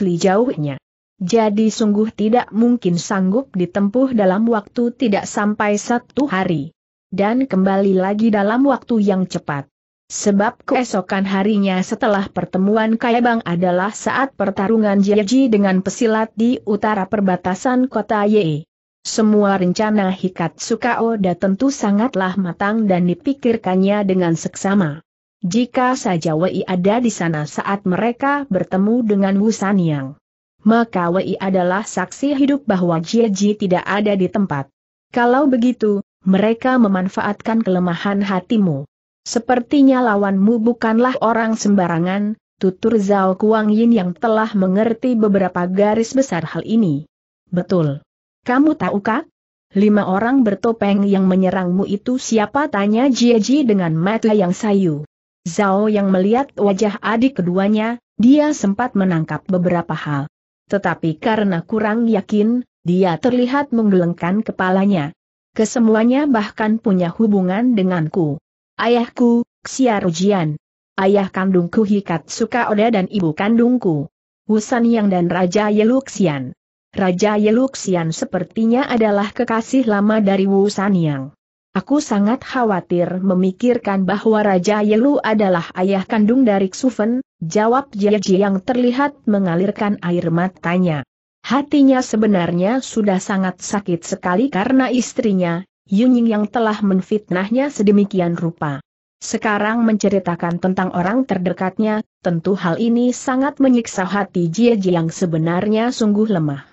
li jauhnya. Jadi sungguh tidak mungkin sanggup ditempuh dalam waktu tidak sampai satu hari. Dan kembali lagi dalam waktu yang cepat. Sebab keesokan harinya setelah pertemuan Kaibang adalah saat pertarungan Jieji dengan pesilat di utara perbatasan kota Ye. Semua rencana Sukao Sukaoda tentu sangatlah matang dan dipikirkannya dengan seksama. Jika saja Wei ada di sana saat mereka bertemu dengan Wu Yang, maka Wei adalah saksi hidup bahwa Jie Ji tidak ada di tempat. Kalau begitu, mereka memanfaatkan kelemahan hatimu. Sepertinya lawanmu bukanlah orang sembarangan, tutur Zhao Kuang Yin yang telah mengerti beberapa garis besar hal ini. Betul. Kamu tahu kak? Lima orang bertopeng yang menyerangmu itu siapa tanya Jieji dengan mata yang sayu. Zhao yang melihat wajah adik keduanya, dia sempat menangkap beberapa hal. Tetapi karena kurang yakin, dia terlihat menggelengkan kepalanya. Kesemuanya bahkan punya hubungan denganku. Ayahku, Xiarujian. Ayah kandungku Hikatsuka Oda dan ibu kandungku. Wusan Yang dan Raja Yeluxian. Raja Yeluxian sepertinya adalah kekasih lama dari Wu Sanyang. Aku sangat khawatir memikirkan bahwa Raja Yelu adalah ayah kandung dari Xufen, jawab Jieji yang terlihat mengalirkan air matanya. Hatinya sebenarnya sudah sangat sakit sekali karena istrinya, Yunying yang telah menfitnahnya sedemikian rupa. Sekarang menceritakan tentang orang terdekatnya, tentu hal ini sangat menyiksa hati Jieji yang sebenarnya sungguh lemah.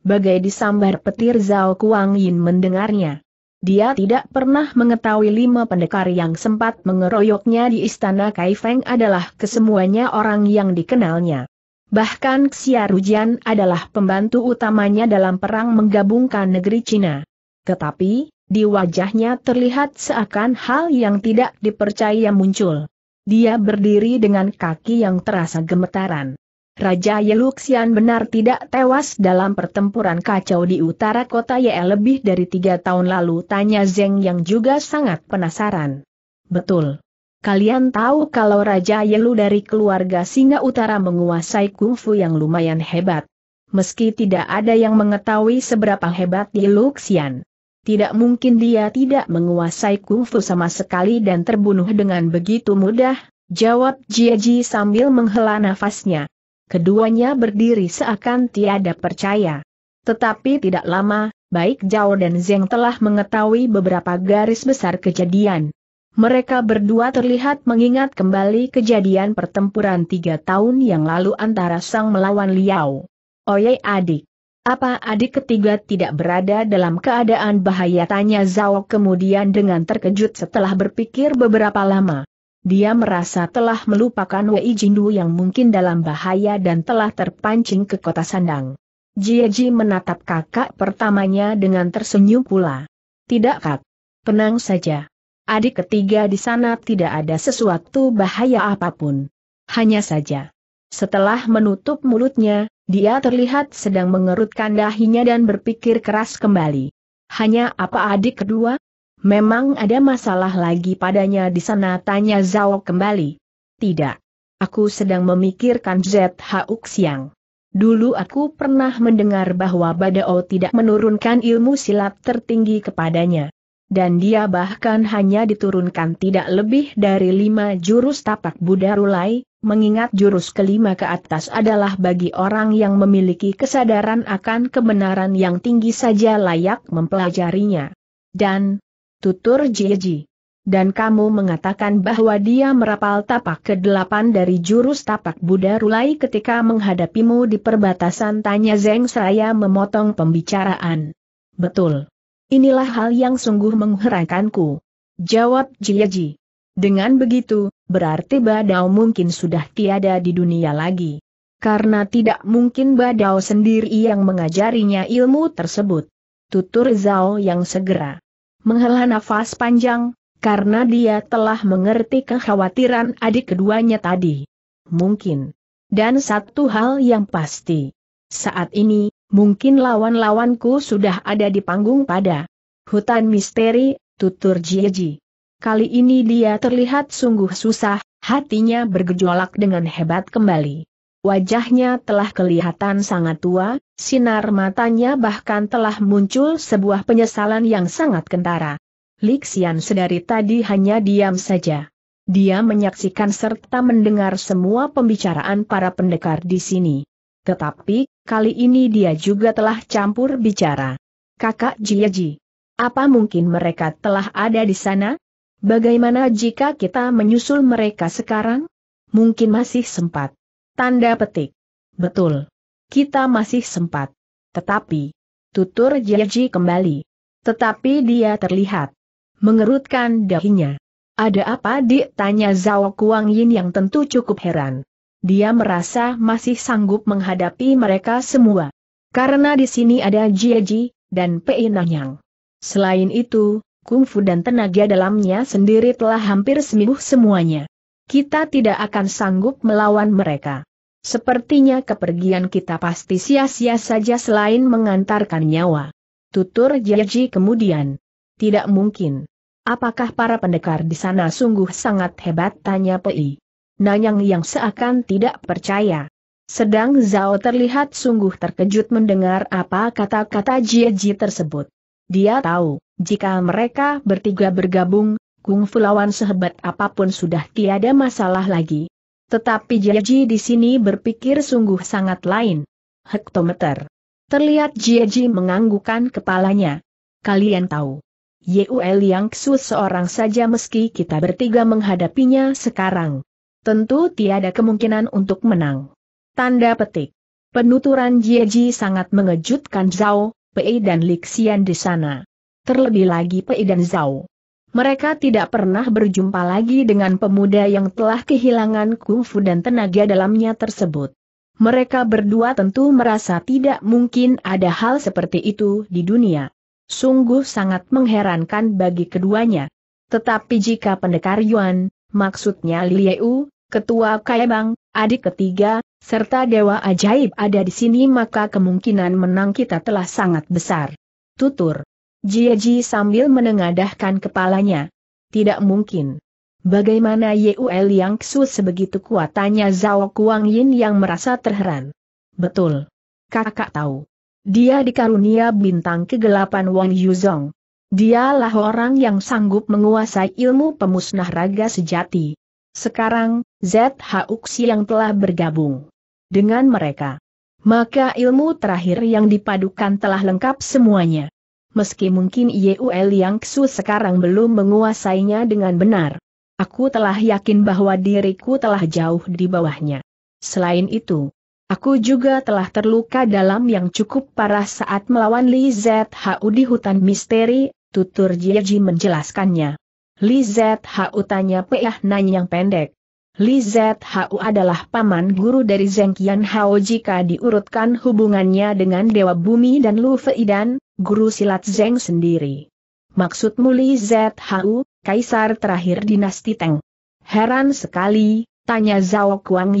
Bagai disambar petir Zhao Kuang Yin mendengarnya. Dia tidak pernah mengetahui lima pendekar yang sempat mengeroyoknya di istana Kaifeng adalah kesemuanya orang yang dikenalnya. Bahkan Xia Rujian adalah pembantu utamanya dalam perang menggabungkan negeri Cina. Tetapi, di wajahnya terlihat seakan hal yang tidak dipercaya muncul. Dia berdiri dengan kaki yang terasa gemetaran. Raja Yeluxian benar tidak tewas dalam pertempuran kacau di utara kota Ye lebih dari tiga tahun lalu tanya Zeng yang juga sangat penasaran. Betul. Kalian tahu kalau Raja Yelu dari keluarga Singa Utara menguasai kungfu yang lumayan hebat. Meski tidak ada yang mengetahui seberapa hebat Yeluxian. Tidak mungkin dia tidak menguasai kungfu sama sekali dan terbunuh dengan begitu mudah, jawab Jiaji sambil menghela nafasnya. Keduanya berdiri seakan tiada percaya. Tetapi tidak lama, baik Zhao dan Zeng telah mengetahui beberapa garis besar kejadian. Mereka berdua terlihat mengingat kembali kejadian pertempuran tiga tahun yang lalu antara Sang melawan Liao. Oye adik. Apa adik ketiga tidak berada dalam keadaan bahaya tanya Zhao kemudian dengan terkejut setelah berpikir beberapa lama. Dia merasa telah melupakan Wei Jindu yang mungkin dalam bahaya dan telah terpancing ke kota sandang. Ji menatap kakak pertamanya dengan tersenyum pula. Tidak kak. Tenang saja. Adik ketiga di sana tidak ada sesuatu bahaya apapun. Hanya saja. Setelah menutup mulutnya, dia terlihat sedang mengerutkan dahinya dan berpikir keras kembali. Hanya apa adik kedua? Memang ada masalah lagi padanya di sana tanya Zhao kembali. Tidak. Aku sedang memikirkan Zhao Xiang. Dulu aku pernah mendengar bahwa Badao tidak menurunkan ilmu silat tertinggi kepadanya. Dan dia bahkan hanya diturunkan tidak lebih dari lima jurus tapak Buddha Rulai, mengingat jurus kelima ke atas adalah bagi orang yang memiliki kesadaran akan kebenaran yang tinggi saja layak mempelajarinya. Dan, tutur Jiji. Dan kamu mengatakan bahwa dia merapal tapak ke delapan dari jurus tapak Buddha Rulai ketika menghadapimu di perbatasan tanya Zeng Seraya memotong pembicaraan. Betul. Inilah hal yang sungguh mengherankanku. Jawab Jiji. Dengan begitu, berarti Badao mungkin sudah tiada di dunia lagi. Karena tidak mungkin Badao sendiri yang mengajarinya ilmu tersebut. Tutur Zhao yang segera menghela nafas panjang, karena dia telah mengerti kekhawatiran adik keduanya tadi. Mungkin. Dan satu hal yang pasti. Saat ini, mungkin lawan-lawanku sudah ada di panggung pada hutan misteri, tutur Jieji. Kali ini dia terlihat sungguh susah, hatinya bergejolak dengan hebat kembali. Wajahnya telah kelihatan sangat tua, sinar matanya bahkan telah muncul sebuah penyesalan yang sangat kentara. Lixian sedari tadi hanya diam saja. Dia menyaksikan serta mendengar semua pembicaraan para pendekar di sini. Tetapi, kali ini dia juga telah campur bicara. Kakak Jiaji, apa mungkin mereka telah ada di sana? Bagaimana jika kita menyusul mereka sekarang? Mungkin masih sempat. Tanda petik. Betul. Kita masih sempat. Tetapi. Tutur Jeji kembali. Tetapi dia terlihat. Mengerutkan dahinya. Ada apa Ditanya tanya Zhao Kuang Yin yang tentu cukup heran. Dia merasa masih sanggup menghadapi mereka semua. Karena di sini ada Jiaji, dan Pei Nanyang. Selain itu, kungfu dan tenaga dalamnya sendiri telah hampir sembuh semuanya kita tidak akan sanggup melawan mereka. Sepertinya kepergian kita pasti sia-sia saja selain mengantarkan nyawa. Tutur Jiaji kemudian. Tidak mungkin. Apakah para pendekar di sana sungguh sangat hebat? Tanya Pei. Nanyang yang seakan tidak percaya. Sedang Zhao terlihat sungguh terkejut mendengar apa kata-kata Jieji tersebut. Dia tahu, jika mereka bertiga bergabung, Kung Fu lawan sehebat apapun sudah tiada masalah lagi. Tetapi Jiaji di sini berpikir sungguh sangat lain. Hektometer. Terlihat Jiaji menganggukan kepalanya. Kalian tahu. Yul Yang Ksu seorang saja meski kita bertiga menghadapinya sekarang. Tentu tiada kemungkinan untuk menang. Tanda petik. Penuturan Jiaji sangat mengejutkan Zhao, Pei dan Lixian di sana. Terlebih lagi Pei dan Zhao. Mereka tidak pernah berjumpa lagi dengan pemuda yang telah kehilangan kungfu dan tenaga dalamnya tersebut. Mereka berdua tentu merasa tidak mungkin ada hal seperti itu di dunia. Sungguh sangat mengherankan bagi keduanya. Tetapi jika pendekar Yuan, maksudnya Liu, ketua Kaibang, adik ketiga, serta dewa ajaib ada di sini maka kemungkinan menang kita telah sangat besar. Tutur. Jieji sambil menengadahkan kepalanya. Tidak mungkin. Bagaimana Yul Yang sebegitu kuat tanya Zhao Kuang Yin yang merasa terheran. Betul. Kakak tahu. Dia dikarunia bintang kegelapan Wang Yuzong. Dialah orang yang sanggup menguasai ilmu pemusnah raga sejati. Sekarang, ZHUXI yang telah bergabung dengan mereka. Maka ilmu terakhir yang dipadukan telah lengkap semuanya meski mungkin Yue Yang Xu sekarang belum menguasainya dengan benar. Aku telah yakin bahwa diriku telah jauh di bawahnya. Selain itu, aku juga telah terluka dalam yang cukup parah saat melawan Li ZHU di hutan misteri, tutur Jieji menjelaskannya. Li ZHU tanya Peah Nan pendek. Li Zhu adalah paman guru dari Zheng Qian Hao jika diurutkan hubungannya dengan Dewa Bumi dan Lu dan guru silat Zheng sendiri. Maksudmu Li Zhu, kaisar terakhir dinasti Teng? Heran sekali, tanya Zhao Kuang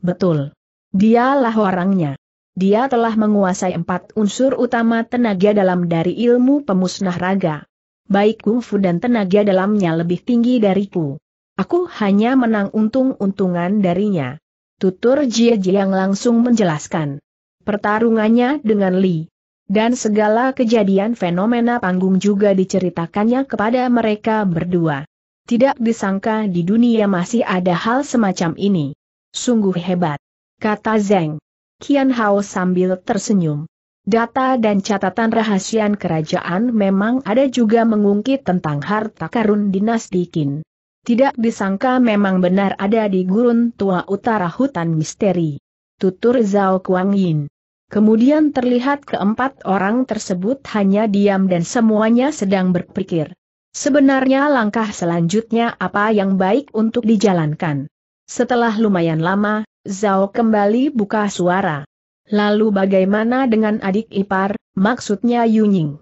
Betul. Dialah orangnya. Dia telah menguasai empat unsur utama tenaga dalam dari ilmu pemusnah raga. Baik kungfu dan tenaga dalamnya lebih tinggi dariku. Aku hanya menang untung-untungan darinya. Tutur Jie Jiang langsung menjelaskan pertarungannya dengan Li. Dan segala kejadian fenomena panggung juga diceritakannya kepada mereka berdua. Tidak disangka di dunia masih ada hal semacam ini. Sungguh hebat. Kata Zeng. Kian Hao sambil tersenyum. Data dan catatan rahasian kerajaan memang ada juga mengungkit tentang harta karun dinasti Qin. Tidak disangka memang benar ada di gurun tua utara hutan misteri. Tutur Zhao Kuang Yin. Kemudian terlihat keempat orang tersebut hanya diam dan semuanya sedang berpikir. Sebenarnya langkah selanjutnya apa yang baik untuk dijalankan. Setelah lumayan lama, Zhao kembali buka suara. Lalu bagaimana dengan adik ipar, maksudnya Yunying?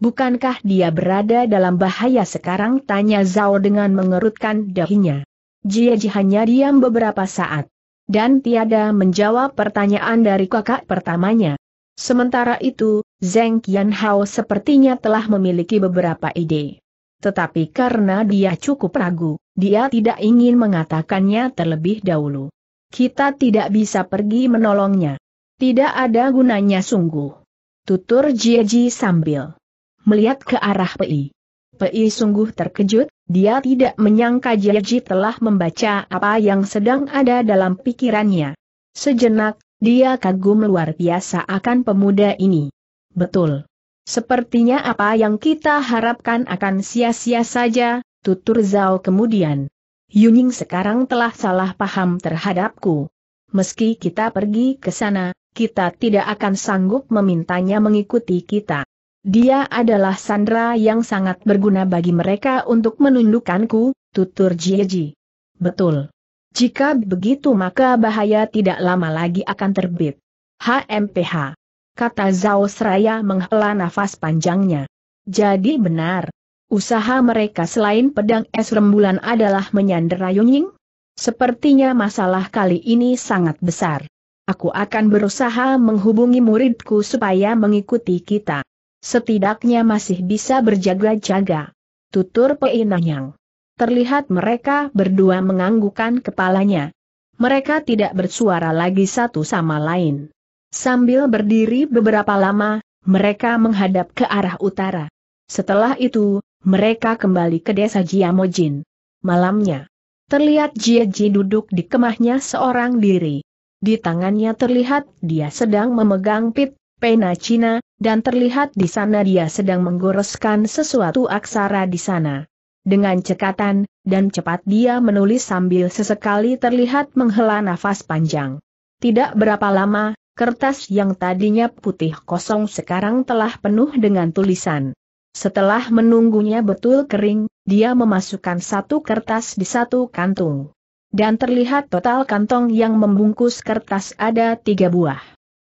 Bukankah dia berada dalam bahaya sekarang? Tanya Zhao dengan mengerutkan dahinya. Jia Jieji hanya diam beberapa saat. Dan tiada menjawab pertanyaan dari kakak pertamanya. Sementara itu, Zeng Qianhao sepertinya telah memiliki beberapa ide. Tetapi karena dia cukup ragu, dia tidak ingin mengatakannya terlebih dahulu. Kita tidak bisa pergi menolongnya. Tidak ada gunanya sungguh. Tutur Jieji sambil melihat ke arah Pei. Pei sungguh terkejut, dia tidak menyangka Jaji telah membaca apa yang sedang ada dalam pikirannya. Sejenak, dia kagum luar biasa akan pemuda ini. Betul. Sepertinya apa yang kita harapkan akan sia-sia saja, tutur Zhao kemudian. Yuning sekarang telah salah paham terhadapku. Meski kita pergi ke sana, kita tidak akan sanggup memintanya mengikuti kita. Dia adalah sandra yang sangat berguna bagi mereka untuk menundukkanku, tutur Jieji. Betul. Jika begitu maka bahaya tidak lama lagi akan terbit. HMPH. Kata Zhao Seraya menghela nafas panjangnya. Jadi benar. Usaha mereka selain pedang es rembulan adalah menyandera Yunying? Sepertinya masalah kali ini sangat besar. Aku akan berusaha menghubungi muridku supaya mengikuti kita. Setidaknya masih bisa berjaga-jaga. Tutur Pei Nanyang. Terlihat mereka berdua menganggukan kepalanya. Mereka tidak bersuara lagi satu sama lain. Sambil berdiri beberapa lama, mereka menghadap ke arah utara. Setelah itu, mereka kembali ke desa Jiamojin. Malamnya, terlihat Jiaji duduk di kemahnya seorang diri. Di tangannya terlihat dia sedang memegang pit, pena Cina, dan terlihat di sana dia sedang menggoreskan sesuatu aksara di sana. Dengan cekatan, dan cepat dia menulis sambil sesekali terlihat menghela nafas panjang. Tidak berapa lama, kertas yang tadinya putih kosong sekarang telah penuh dengan tulisan. Setelah menunggunya betul kering, dia memasukkan satu kertas di satu kantung. Dan terlihat total kantong yang membungkus kertas ada tiga buah.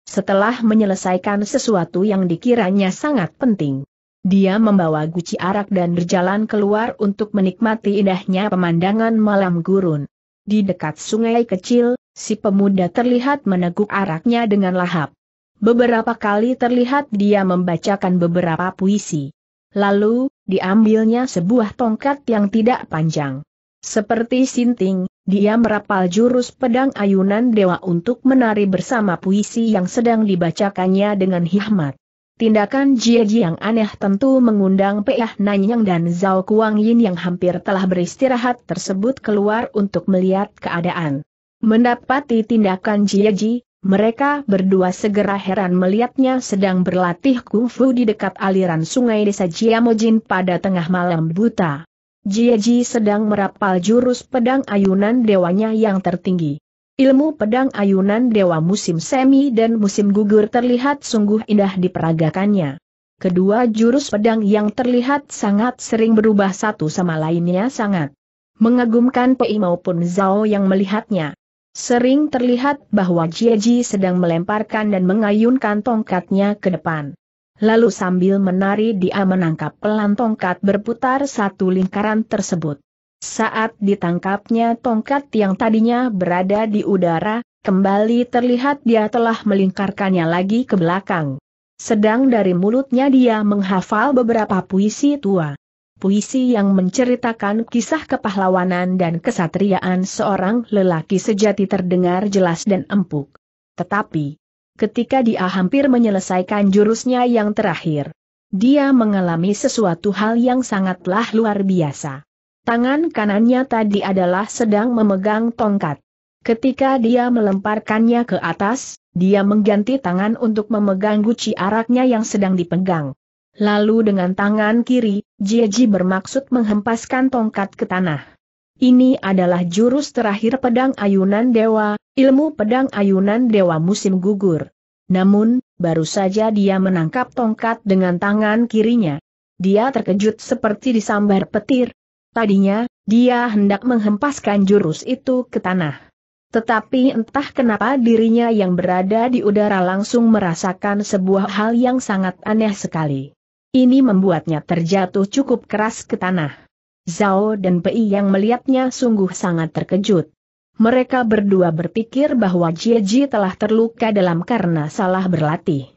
Setelah menyelesaikan sesuatu yang dikiranya sangat penting, dia membawa guci arak dan berjalan keluar untuk menikmati indahnya pemandangan malam gurun. Di dekat sungai kecil, si pemuda terlihat meneguk araknya dengan lahap. Beberapa kali terlihat dia membacakan beberapa puisi. Lalu, diambilnya sebuah tongkat yang tidak panjang. Seperti sinting, dia merapal jurus pedang ayunan dewa untuk menari bersama puisi yang sedang dibacakannya dengan hikmat. Tindakan Jie Ji yang aneh tentu mengundang Peah Nanyang dan Zhao Kuang Yin yang hampir telah beristirahat tersebut keluar untuk melihat keadaan. Mendapati tindakan Jie Ji, mereka berdua segera heran melihatnya sedang berlatih kungfu di dekat aliran sungai desa Jiamojin pada tengah malam buta. Jieji sedang merapal jurus pedang ayunan dewanya yang tertinggi. Ilmu pedang ayunan dewa musim semi dan musim gugur terlihat sungguh indah diperagakannya. Kedua jurus pedang yang terlihat sangat sering berubah satu sama lainnya sangat mengagumkan Pei maupun Zhao yang melihatnya. Sering terlihat bahwa Jieji sedang melemparkan dan mengayunkan tongkatnya ke depan. Lalu sambil menari dia menangkap pelan tongkat berputar satu lingkaran tersebut. Saat ditangkapnya tongkat yang tadinya berada di udara, kembali terlihat dia telah melingkarkannya lagi ke belakang. Sedang dari mulutnya dia menghafal beberapa puisi tua. Puisi yang menceritakan kisah kepahlawanan dan kesatriaan seorang lelaki sejati terdengar jelas dan empuk. Tetapi, ketika dia hampir menyelesaikan jurusnya yang terakhir. Dia mengalami sesuatu hal yang sangatlah luar biasa. Tangan kanannya tadi adalah sedang memegang tongkat. Ketika dia melemparkannya ke atas, dia mengganti tangan untuk memegang guci araknya yang sedang dipegang. Lalu dengan tangan kiri, Jieji bermaksud menghempaskan tongkat ke tanah. Ini adalah jurus terakhir pedang ayunan dewa, ilmu pedang ayunan dewa musim gugur. Namun, baru saja dia menangkap tongkat dengan tangan kirinya. Dia terkejut seperti disambar petir. Tadinya, dia hendak menghempaskan jurus itu ke tanah. Tetapi entah kenapa dirinya yang berada di udara langsung merasakan sebuah hal yang sangat aneh sekali. Ini membuatnya terjatuh cukup keras ke tanah. Zhao dan Pei yang melihatnya sungguh sangat terkejut. Mereka berdua berpikir bahwa Jie Ji telah terluka dalam karena salah berlatih.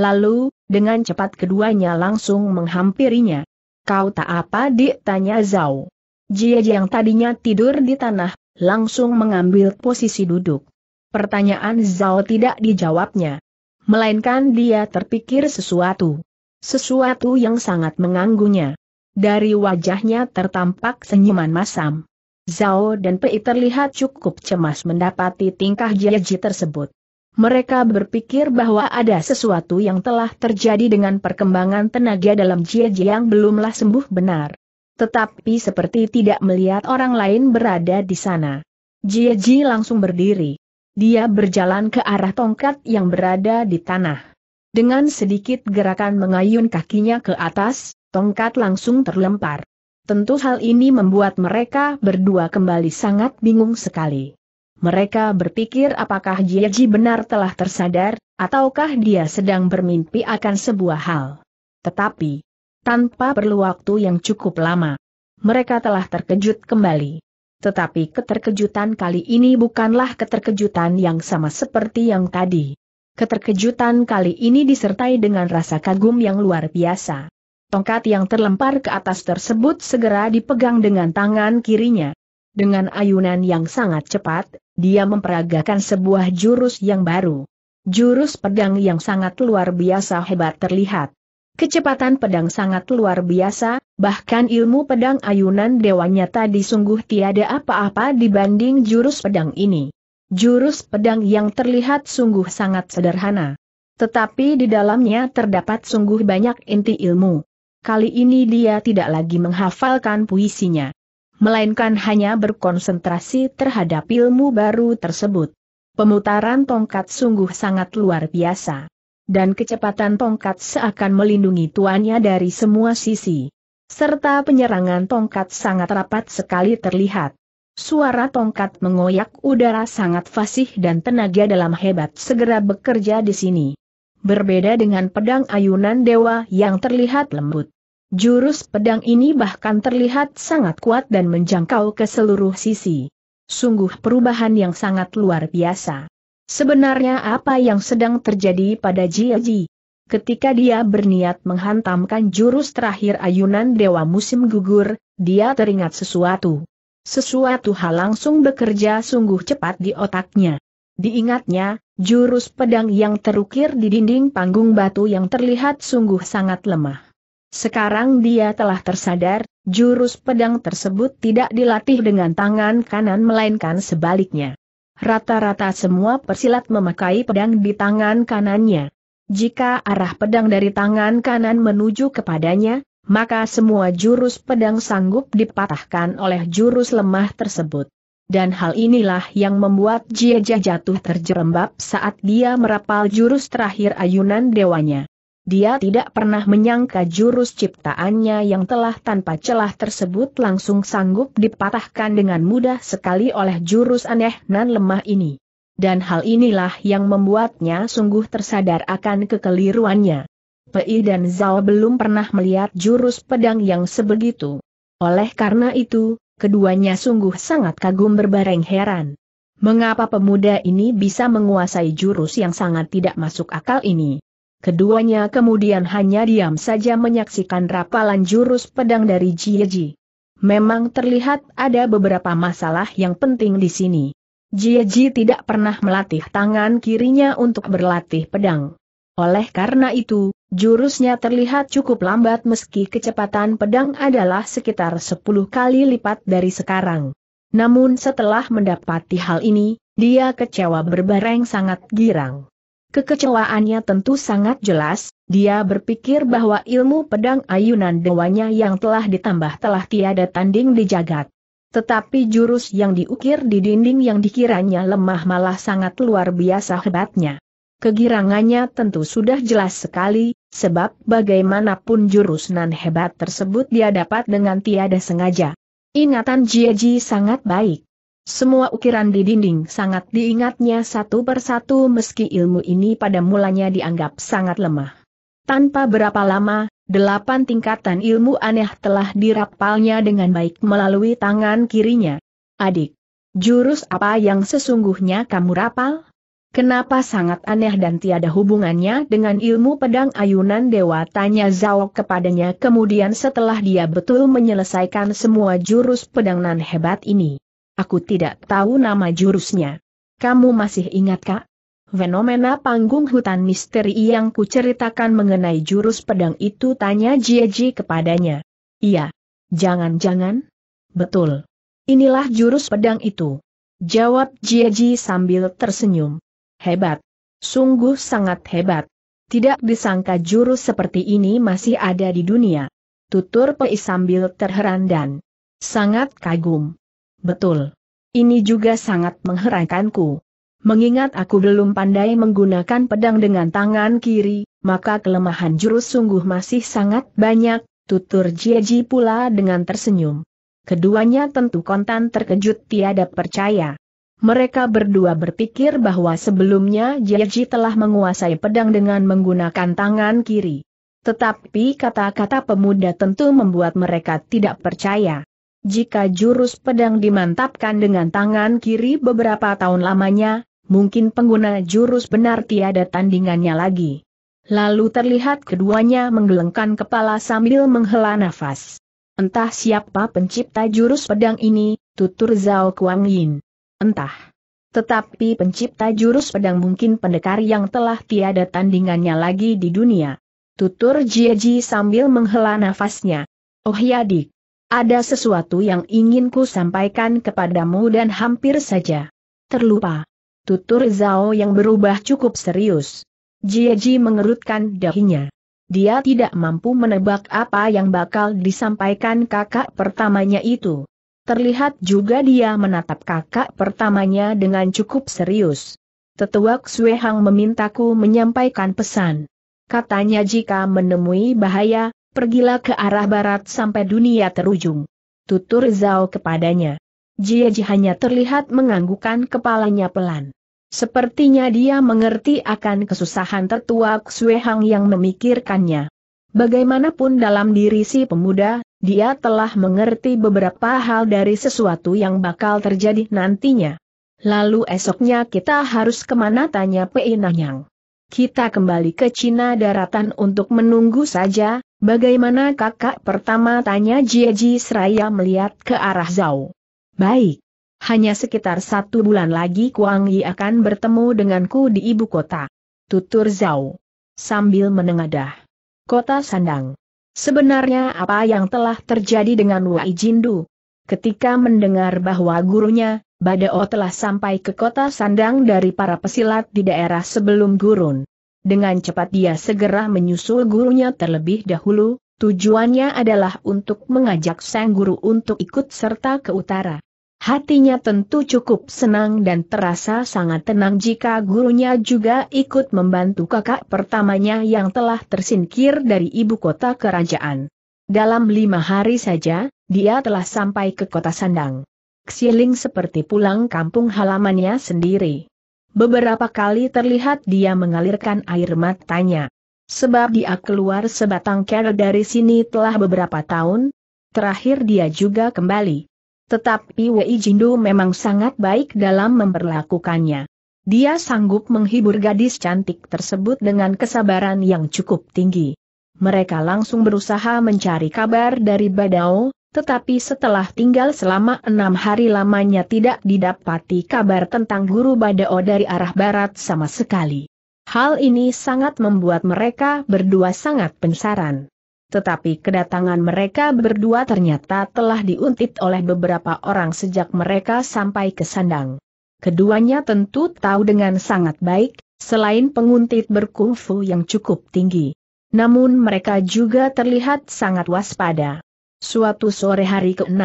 Lalu, dengan cepat keduanya langsung menghampirinya. Kau tak apa dik tanya Zhao. Jie Ji yang tadinya tidur di tanah, langsung mengambil posisi duduk. Pertanyaan Zhao tidak dijawabnya. Melainkan dia terpikir sesuatu. Sesuatu yang sangat menganggunya. Dari wajahnya tertampak senyuman masam. Zhao dan Pei terlihat cukup cemas mendapati tingkah Jiaji tersebut. Mereka berpikir bahwa ada sesuatu yang telah terjadi dengan perkembangan tenaga dalam Jiaji yang belumlah sembuh benar. Tetapi seperti tidak melihat orang lain berada di sana. Jiaji langsung berdiri. Dia berjalan ke arah tongkat yang berada di tanah. Dengan sedikit gerakan mengayun kakinya ke atas, tongkat langsung terlempar. Tentu hal ini membuat mereka berdua kembali sangat bingung sekali. Mereka berpikir apakah Jieji benar telah tersadar, ataukah dia sedang bermimpi akan sebuah hal. Tetapi, tanpa perlu waktu yang cukup lama, mereka telah terkejut kembali. Tetapi keterkejutan kali ini bukanlah keterkejutan yang sama seperti yang tadi. Keterkejutan kali ini disertai dengan rasa kagum yang luar biasa. Tongkat yang terlempar ke atas tersebut segera dipegang dengan tangan kirinya. Dengan ayunan yang sangat cepat, dia memperagakan sebuah jurus yang baru. Jurus pedang yang sangat luar biasa hebat terlihat. Kecepatan pedang sangat luar biasa, bahkan ilmu pedang ayunan dewanya tadi sungguh tiada apa-apa dibanding jurus pedang ini. Jurus pedang yang terlihat sungguh sangat sederhana. Tetapi di dalamnya terdapat sungguh banyak inti ilmu. Kali ini dia tidak lagi menghafalkan puisinya. Melainkan hanya berkonsentrasi terhadap ilmu baru tersebut. Pemutaran tongkat sungguh sangat luar biasa. Dan kecepatan tongkat seakan melindungi tuannya dari semua sisi. Serta penyerangan tongkat sangat rapat sekali terlihat. Suara tongkat mengoyak udara sangat fasih dan tenaga dalam hebat segera bekerja di sini. Berbeda dengan pedang ayunan dewa yang terlihat lembut. Jurus pedang ini bahkan terlihat sangat kuat dan menjangkau ke seluruh sisi. Sungguh perubahan yang sangat luar biasa. Sebenarnya apa yang sedang terjadi pada Jiaji? Ketika dia berniat menghantamkan jurus terakhir ayunan Dewa Musim Gugur, dia teringat sesuatu. Sesuatu hal langsung bekerja sungguh cepat di otaknya. Diingatnya, jurus pedang yang terukir di dinding panggung batu yang terlihat sungguh sangat lemah. Sekarang dia telah tersadar, jurus pedang tersebut tidak dilatih dengan tangan kanan melainkan sebaliknya. Rata-rata semua persilat memakai pedang di tangan kanannya. Jika arah pedang dari tangan kanan menuju kepadanya, maka semua jurus pedang sanggup dipatahkan oleh jurus lemah tersebut. Dan hal inilah yang membuat Jieja jatuh terjerembab saat dia merapal jurus terakhir ayunan dewanya. Dia tidak pernah menyangka jurus ciptaannya yang telah tanpa celah tersebut langsung sanggup dipatahkan dengan mudah sekali oleh jurus aneh nan lemah ini. Dan hal inilah yang membuatnya sungguh tersadar akan kekeliruannya. Pei dan Zhao belum pernah melihat jurus pedang yang sebegitu. Oleh karena itu, keduanya sungguh sangat kagum berbareng heran. Mengapa pemuda ini bisa menguasai jurus yang sangat tidak masuk akal ini? Keduanya kemudian hanya diam saja menyaksikan rapalan jurus pedang dari Jieji. Memang terlihat ada beberapa masalah yang penting di sini. Jieji tidak pernah melatih tangan kirinya untuk berlatih pedang. Oleh karena itu, jurusnya terlihat cukup lambat meski kecepatan pedang adalah sekitar 10 kali lipat dari sekarang. Namun setelah mendapati hal ini, dia kecewa berbareng sangat girang. Kekecewaannya tentu sangat jelas, dia berpikir bahwa ilmu pedang ayunan dewanya yang telah ditambah telah tiada tanding di jagat. Tetapi jurus yang diukir di dinding yang dikiranya lemah malah sangat luar biasa hebatnya. Kegirangannya tentu sudah jelas sekali, sebab bagaimanapun jurus nan hebat tersebut dia dapat dengan tiada sengaja. Ingatan Jieji sangat baik. Semua ukiran di dinding sangat diingatnya satu persatu meski ilmu ini pada mulanya dianggap sangat lemah. Tanpa berapa lama, delapan tingkatan ilmu aneh telah dirapalnya dengan baik melalui tangan kirinya. Adik, jurus apa yang sesungguhnya kamu rapal? Kenapa sangat aneh dan tiada hubungannya dengan ilmu pedang ayunan dewa tanya Zhao kepadanya kemudian setelah dia betul menyelesaikan semua jurus pedang nan hebat ini. Aku tidak tahu nama jurusnya. Kamu masih ingat kak? Fenomena panggung hutan misteri yang kuceritakan mengenai jurus pedang itu tanya Jieji kepadanya. Iya. Jangan-jangan? Betul. Inilah jurus pedang itu. Jawab Jieji sambil tersenyum. Hebat. Sungguh sangat hebat. Tidak disangka jurus seperti ini masih ada di dunia. Tutur Pei sambil terheran dan sangat kagum betul. Ini juga sangat mengheraikanku. Mengingat aku belum pandai menggunakan pedang dengan tangan kiri, maka kelemahan jurus sungguh masih sangat banyak, tutur Jieji pula dengan tersenyum. Keduanya tentu kontan terkejut tiada percaya. Mereka berdua berpikir bahwa sebelumnya Jieji telah menguasai pedang dengan menggunakan tangan kiri. Tetapi kata-kata pemuda tentu membuat mereka tidak percaya. Jika jurus pedang dimantapkan dengan tangan kiri beberapa tahun lamanya, mungkin pengguna jurus benar tiada tandingannya lagi. Lalu terlihat keduanya menggelengkan kepala sambil menghela nafas. Entah siapa pencipta jurus pedang ini, tutur Zhao Kuang Yin. Entah. Tetapi pencipta jurus pedang mungkin pendekar yang telah tiada tandingannya lagi di dunia. Tutur Jieji sambil menghela nafasnya. Oh ya dik. Ada sesuatu yang ingin ku sampaikan kepadamu dan hampir saja. Terlupa. Tutur Zhao yang berubah cukup serius. Jieji mengerutkan dahinya. Dia tidak mampu menebak apa yang bakal disampaikan kakak pertamanya itu. Terlihat juga dia menatap kakak pertamanya dengan cukup serius. Tetua Xue Hang memintaku menyampaikan pesan. Katanya jika menemui bahaya, pergilah ke arah barat sampai dunia terujung. Tutur Zhao kepadanya. Jie hanya terlihat menganggukkan kepalanya pelan. Sepertinya dia mengerti akan kesusahan tertua Ksue Hang yang memikirkannya. Bagaimanapun dalam diri si pemuda, dia telah mengerti beberapa hal dari sesuatu yang bakal terjadi nantinya. Lalu esoknya kita harus kemana tanya Pei Nanyang. Kita kembali ke Cina daratan untuk menunggu saja, Bagaimana kakak pertama tanya Jieji seraya melihat ke arah Zhao. Baik. Hanya sekitar satu bulan lagi Kuang Yi akan bertemu denganku di ibu kota. Tutur Zhao. Sambil menengadah. Kota Sandang. Sebenarnya apa yang telah terjadi dengan Wai Jindu? Ketika mendengar bahwa gurunya, Badao telah sampai ke kota Sandang dari para pesilat di daerah sebelum gurun. Dengan cepat dia segera menyusul gurunya terlebih dahulu, tujuannya adalah untuk mengajak sang guru untuk ikut serta ke utara. Hatinya tentu cukup senang dan terasa sangat tenang jika gurunya juga ikut membantu kakak pertamanya yang telah tersingkir dari ibu kota kerajaan. Dalam lima hari saja, dia telah sampai ke kota Sandang. Xiling seperti pulang kampung halamannya sendiri. Beberapa kali terlihat dia mengalirkan air matanya. Sebab dia keluar sebatang kera dari sini telah beberapa tahun, terakhir dia juga kembali. Tetapi Wei Jindu memang sangat baik dalam memperlakukannya. Dia sanggup menghibur gadis cantik tersebut dengan kesabaran yang cukup tinggi. Mereka langsung berusaha mencari kabar dari Badao, tetapi setelah tinggal selama enam hari lamanya tidak didapati kabar tentang guru Badao dari arah barat sama sekali. Hal ini sangat membuat mereka berdua sangat pensaran. Tetapi kedatangan mereka berdua ternyata telah diuntit oleh beberapa orang sejak mereka sampai ke sandang. Keduanya tentu tahu dengan sangat baik, selain penguntit berkungfu yang cukup tinggi. Namun mereka juga terlihat sangat waspada. Suatu sore hari ke-6.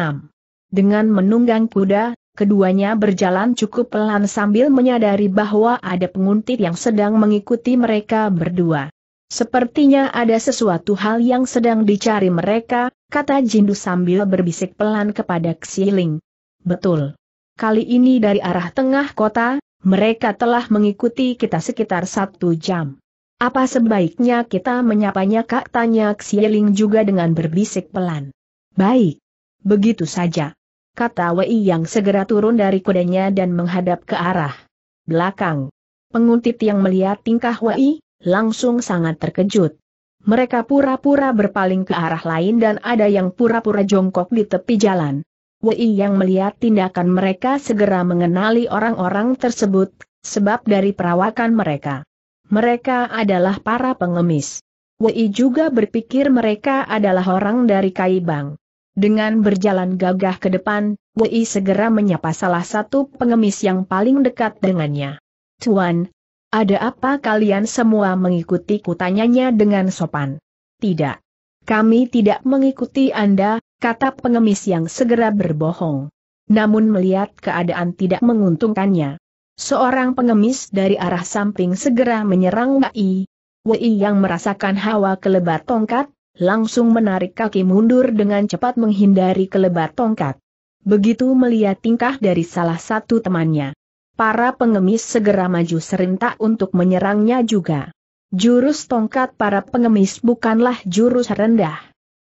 Dengan menunggang kuda, keduanya berjalan cukup pelan sambil menyadari bahwa ada penguntit yang sedang mengikuti mereka berdua. Sepertinya ada sesuatu hal yang sedang dicari mereka, kata Jindu sambil berbisik pelan kepada Xiling. Betul. Kali ini dari arah tengah kota, mereka telah mengikuti kita sekitar satu jam. Apa sebaiknya kita menyapanya kak tanya Xiling juga dengan berbisik pelan. Baik. Begitu saja. Kata Wei yang segera turun dari kudanya dan menghadap ke arah belakang. Penguntit yang melihat tingkah Wei, langsung sangat terkejut. Mereka pura-pura berpaling ke arah lain dan ada yang pura-pura jongkok di tepi jalan. Wei yang melihat tindakan mereka segera mengenali orang-orang tersebut, sebab dari perawakan mereka. Mereka adalah para pengemis. Wei juga berpikir mereka adalah orang dari Kaibang. Dengan berjalan gagah ke depan, Wei segera menyapa salah satu pengemis yang paling dekat dengannya. Tuan, ada apa kalian semua mengikuti kutanyanya dengan sopan? Tidak. Kami tidak mengikuti Anda, kata pengemis yang segera berbohong. Namun melihat keadaan tidak menguntungkannya. Seorang pengemis dari arah samping segera menyerang Wei. Wei yang merasakan hawa kelebat tongkat, langsung menarik kaki mundur dengan cepat menghindari kelebat tongkat. Begitu melihat tingkah dari salah satu temannya. Para pengemis segera maju serentak untuk menyerangnya juga. Jurus tongkat para pengemis bukanlah jurus rendah.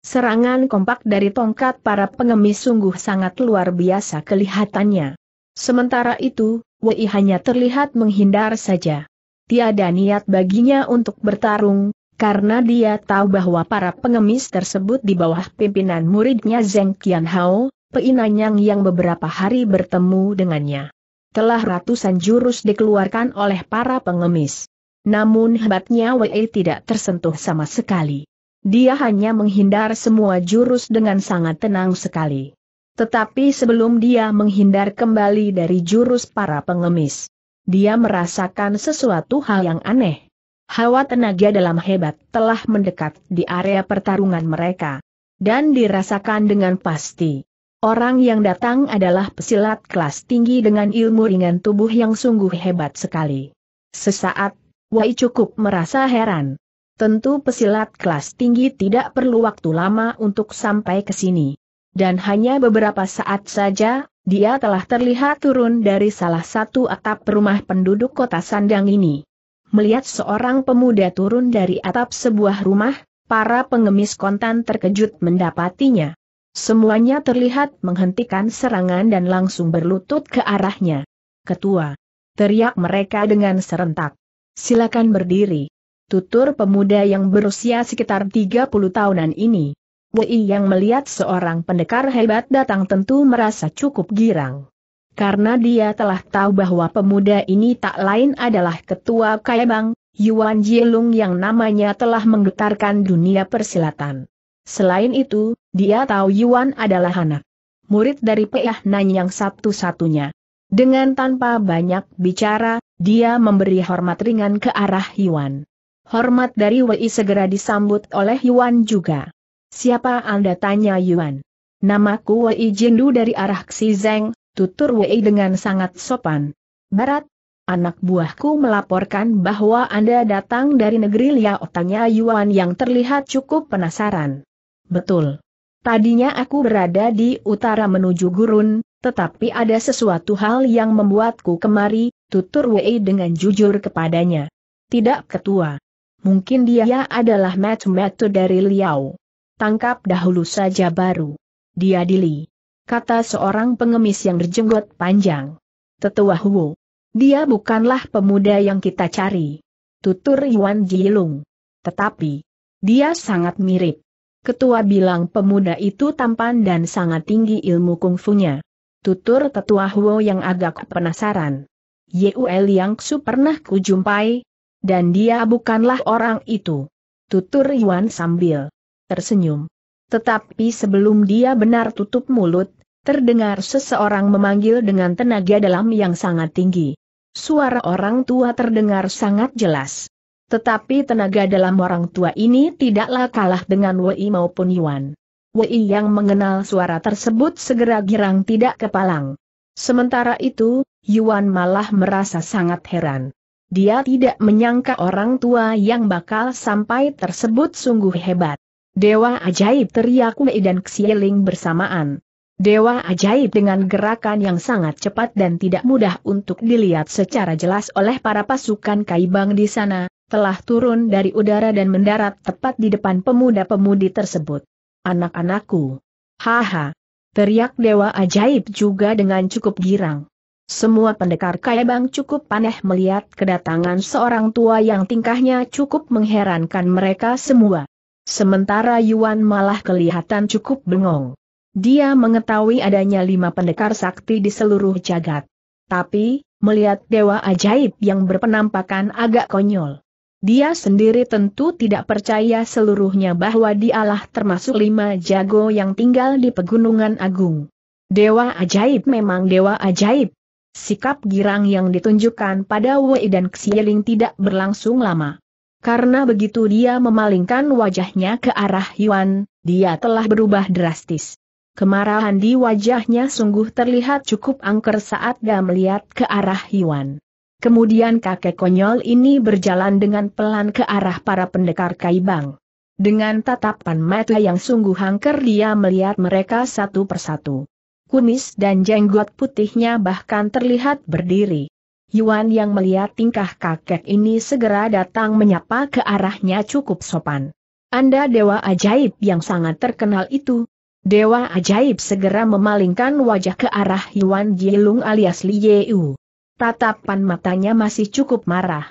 Serangan kompak dari tongkat para pengemis sungguh sangat luar biasa kelihatannya. Sementara itu, Wei hanya terlihat menghindar saja. Tiada niat baginya untuk bertarung, karena dia tahu bahwa para pengemis tersebut di bawah pimpinan muridnya Zeng Qianhao, Peinanyang yang beberapa hari bertemu dengannya. Telah ratusan jurus dikeluarkan oleh para pengemis. Namun hebatnya Wei tidak tersentuh sama sekali. Dia hanya menghindar semua jurus dengan sangat tenang sekali. Tetapi sebelum dia menghindar kembali dari jurus para pengemis, dia merasakan sesuatu hal yang aneh hawa tenaga dalam hebat telah mendekat di area pertarungan mereka. Dan dirasakan dengan pasti. Orang yang datang adalah pesilat kelas tinggi dengan ilmu ringan tubuh yang sungguh hebat sekali. Sesaat, Wai cukup merasa heran. Tentu pesilat kelas tinggi tidak perlu waktu lama untuk sampai ke sini. Dan hanya beberapa saat saja, dia telah terlihat turun dari salah satu atap rumah penduduk kota Sandang ini melihat seorang pemuda turun dari atap sebuah rumah, para pengemis kontan terkejut mendapatinya. Semuanya terlihat menghentikan serangan dan langsung berlutut ke arahnya. Ketua. Teriak mereka dengan serentak. Silakan berdiri. Tutur pemuda yang berusia sekitar 30 tahunan ini. Wei yang melihat seorang pendekar hebat datang tentu merasa cukup girang. Karena dia telah tahu bahwa pemuda ini tak lain adalah ketua Kaibang, Yuan Jielung yang namanya telah menggetarkan dunia persilatan. Selain itu, dia tahu Yuan adalah anak murid dari Peah Nan yang satu-satunya. Dengan tanpa banyak bicara, dia memberi hormat ringan ke arah Yuan. Hormat dari Wei segera disambut oleh Yuan juga. Siapa Anda tanya Yuan? Namaku Wei Jindu dari arah Xizeng, tutur Wei dengan sangat sopan. Barat, anak buahku melaporkan bahwa Anda datang dari negeri Liao tanya Yuan yang terlihat cukup penasaran. Betul. Tadinya aku berada di utara menuju gurun, tetapi ada sesuatu hal yang membuatku kemari, tutur Wei dengan jujur kepadanya. Tidak ketua. Mungkin dia adalah metu-metu dari Liao. Tangkap dahulu saja baru. Dia dili kata seorang pengemis yang berjenggot panjang. Tetua Huo. Dia bukanlah pemuda yang kita cari. Tutur Yuan Jilung. Tetapi, dia sangat mirip. Ketua bilang pemuda itu tampan dan sangat tinggi ilmu kungfunya. Tutur tetua Huo yang agak penasaran. Yuel Yang Su pernah kujumpai, dan dia bukanlah orang itu. Tutur Yuan sambil tersenyum. Tetapi sebelum dia benar tutup mulut, terdengar seseorang memanggil dengan tenaga dalam yang sangat tinggi. Suara orang tua terdengar sangat jelas. Tetapi tenaga dalam orang tua ini tidaklah kalah dengan Wei maupun Yuan. Wei yang mengenal suara tersebut segera girang tidak kepalang. Sementara itu, Yuan malah merasa sangat heran. Dia tidak menyangka orang tua yang bakal sampai tersebut sungguh hebat. Dewa ajaib teriak Wei dan Xieling bersamaan. Dewa ajaib dengan gerakan yang sangat cepat dan tidak mudah untuk dilihat secara jelas oleh para pasukan Kaibang di sana, telah turun dari udara dan mendarat tepat di depan pemuda-pemudi tersebut. Anak-anakku. Haha. Teriak Dewa ajaib juga dengan cukup girang. Semua pendekar Kaibang cukup paneh melihat kedatangan seorang tua yang tingkahnya cukup mengherankan mereka semua. Sementara Yuan malah kelihatan cukup bengong. Dia mengetahui adanya lima pendekar sakti di seluruh jagat. Tapi, melihat dewa ajaib yang berpenampakan agak konyol. Dia sendiri tentu tidak percaya seluruhnya bahwa dialah termasuk lima jago yang tinggal di Pegunungan Agung. Dewa ajaib memang dewa ajaib. Sikap girang yang ditunjukkan pada Wei dan Xieling tidak berlangsung lama. Karena begitu dia memalingkan wajahnya ke arah Yuan, dia telah berubah drastis. Kemarahan di wajahnya sungguh terlihat cukup angker saat dia melihat ke arah Yuan. Kemudian kakek konyol ini berjalan dengan pelan ke arah para pendekar Kaibang. Dengan tatapan mata yang sungguh angker dia melihat mereka satu persatu. Kumis dan jenggot putihnya bahkan terlihat berdiri. Yuan yang melihat tingkah kakek ini segera datang menyapa ke arahnya cukup sopan. Anda dewa ajaib yang sangat terkenal itu. Dewa ajaib segera memalingkan wajah ke arah Yuan Jilung alias Li Yeu. Tatapan matanya masih cukup marah.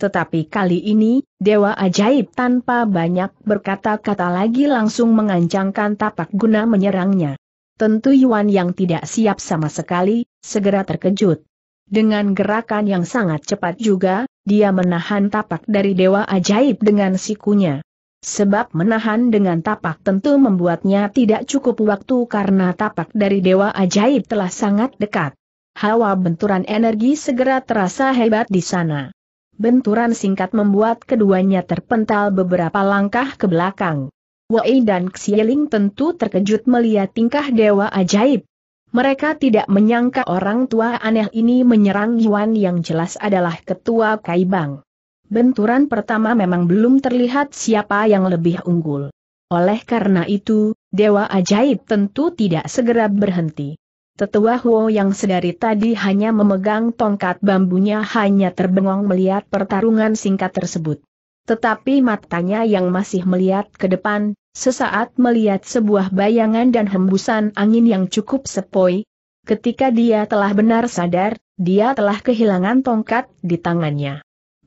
Tetapi kali ini, Dewa Ajaib tanpa banyak berkata-kata lagi langsung mengancangkan tapak guna menyerangnya. Tentu Yuan yang tidak siap sama sekali, segera terkejut. Dengan gerakan yang sangat cepat juga, dia menahan tapak dari dewa ajaib dengan sikunya. Sebab menahan dengan tapak tentu membuatnya tidak cukup waktu karena tapak dari dewa ajaib telah sangat dekat. Hawa benturan energi segera terasa hebat di sana. Benturan singkat membuat keduanya terpental beberapa langkah ke belakang. Wei dan Xieling tentu terkejut melihat tingkah dewa ajaib, mereka tidak menyangka orang tua aneh ini menyerang Yuan yang jelas adalah ketua Kaibang. Benturan pertama memang belum terlihat siapa yang lebih unggul. Oleh karena itu, Dewa Ajaib tentu tidak segera berhenti. Tetua Huo yang sedari tadi hanya memegang tongkat bambunya hanya terbengong melihat pertarungan singkat tersebut. Tetapi matanya yang masih melihat ke depan, sesaat melihat sebuah bayangan dan hembusan angin yang cukup sepoi. Ketika dia telah benar sadar, dia telah kehilangan tongkat di tangannya.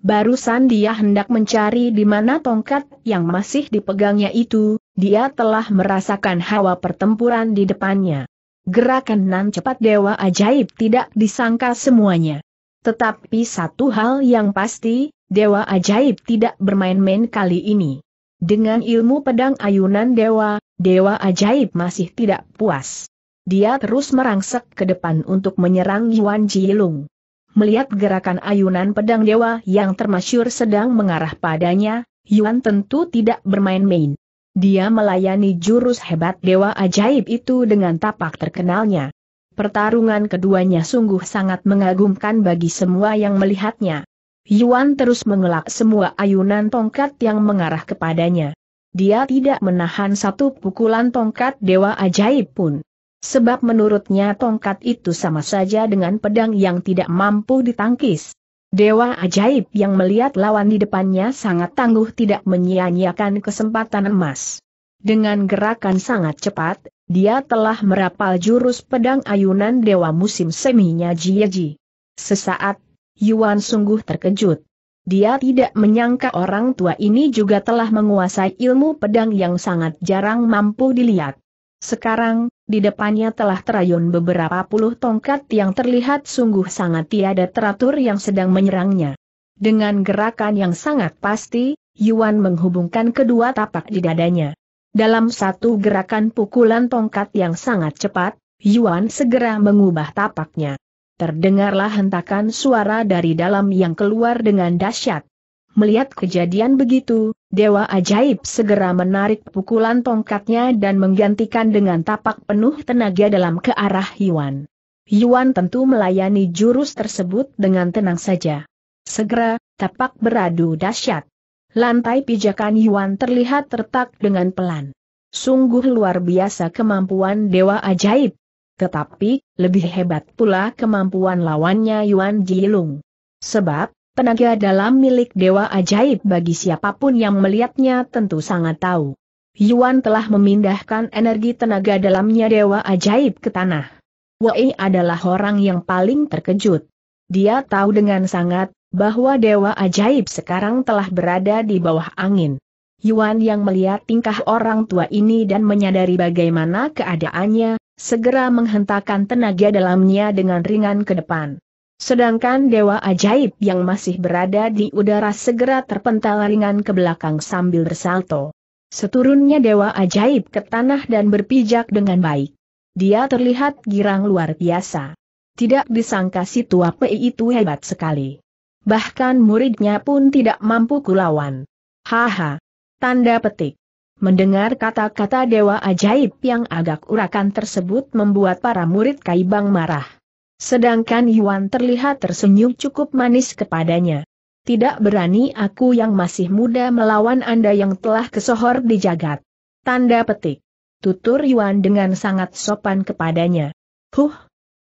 Barusan dia hendak mencari di mana tongkat yang masih dipegangnya itu, dia telah merasakan hawa pertempuran di depannya. Gerakan nan cepat dewa ajaib tidak disangka semuanya. Tetapi satu hal yang pasti, Dewa ajaib tidak bermain-main kali ini. Dengan ilmu pedang ayunan dewa, dewa ajaib masih tidak puas. Dia terus merangsek ke depan untuk menyerang Yuan Jilung. Melihat gerakan ayunan pedang dewa yang termasyur sedang mengarah padanya, Yuan tentu tidak bermain-main. Dia melayani jurus hebat dewa ajaib itu dengan tapak terkenalnya. Pertarungan keduanya sungguh sangat mengagumkan bagi semua yang melihatnya. Yuan terus mengelak semua ayunan tongkat yang mengarah kepadanya. Dia tidak menahan satu pukulan tongkat dewa ajaib pun. Sebab menurutnya tongkat itu sama saja dengan pedang yang tidak mampu ditangkis. Dewa ajaib yang melihat lawan di depannya sangat tangguh tidak menyia-nyiakan kesempatan emas. Dengan gerakan sangat cepat, dia telah merapal jurus pedang ayunan dewa musim seminya Jieji. Sesaat Yuan sungguh terkejut. Dia tidak menyangka orang tua ini juga telah menguasai ilmu pedang yang sangat jarang mampu dilihat. Sekarang, di depannya telah terayun beberapa puluh tongkat yang terlihat sungguh sangat tiada teratur yang sedang menyerangnya. Dengan gerakan yang sangat pasti, Yuan menghubungkan kedua tapak di dadanya. Dalam satu gerakan pukulan tongkat yang sangat cepat, Yuan segera mengubah tapaknya. Terdengarlah hentakan suara dari dalam yang keluar dengan dahsyat. Melihat kejadian begitu, Dewa Ajaib segera menarik pukulan tongkatnya dan menggantikan dengan tapak penuh tenaga dalam ke arah Yuan. Yuan tentu melayani jurus tersebut dengan tenang saja. Segera, tapak beradu dahsyat. Lantai pijakan Yuan terlihat tertak dengan pelan. Sungguh luar biasa kemampuan Dewa Ajaib. Tetapi, lebih hebat pula kemampuan lawannya Yuan Jilung. Sebab, tenaga dalam milik dewa ajaib bagi siapapun yang melihatnya tentu sangat tahu. Yuan telah memindahkan energi tenaga dalamnya dewa ajaib ke tanah. Wei adalah orang yang paling terkejut. Dia tahu dengan sangat bahwa dewa ajaib sekarang telah berada di bawah angin. Yuan yang melihat tingkah orang tua ini dan menyadari bagaimana keadaannya, segera menghentakkan tenaga dalamnya dengan ringan ke depan. Sedangkan Dewa Ajaib yang masih berada di udara segera terpental ringan ke belakang sambil bersalto. Seturunnya Dewa Ajaib ke tanah dan berpijak dengan baik. Dia terlihat girang luar biasa. Tidak disangka si tua pei itu hebat sekali. Bahkan muridnya pun tidak mampu kulawan. Haha. Tanda petik. Mendengar kata-kata dewa ajaib yang agak urakan tersebut membuat para murid Kaibang marah. Sedangkan Yuan terlihat tersenyum cukup manis kepadanya. Tidak berani aku yang masih muda melawan Anda yang telah kesohor di jagat. Tanda petik. Tutur Yuan dengan sangat sopan kepadanya. Huh!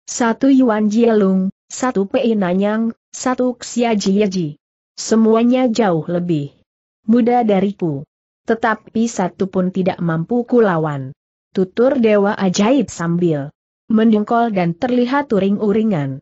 Satu Yuan Jielung, satu Pei Nanyang, satu Xia Jieji. Semuanya jauh lebih muda dariku. Tetapi satu pun tidak mampu kulawan. Tutur dewa ajaib sambil mendengkol dan terlihat turing uringan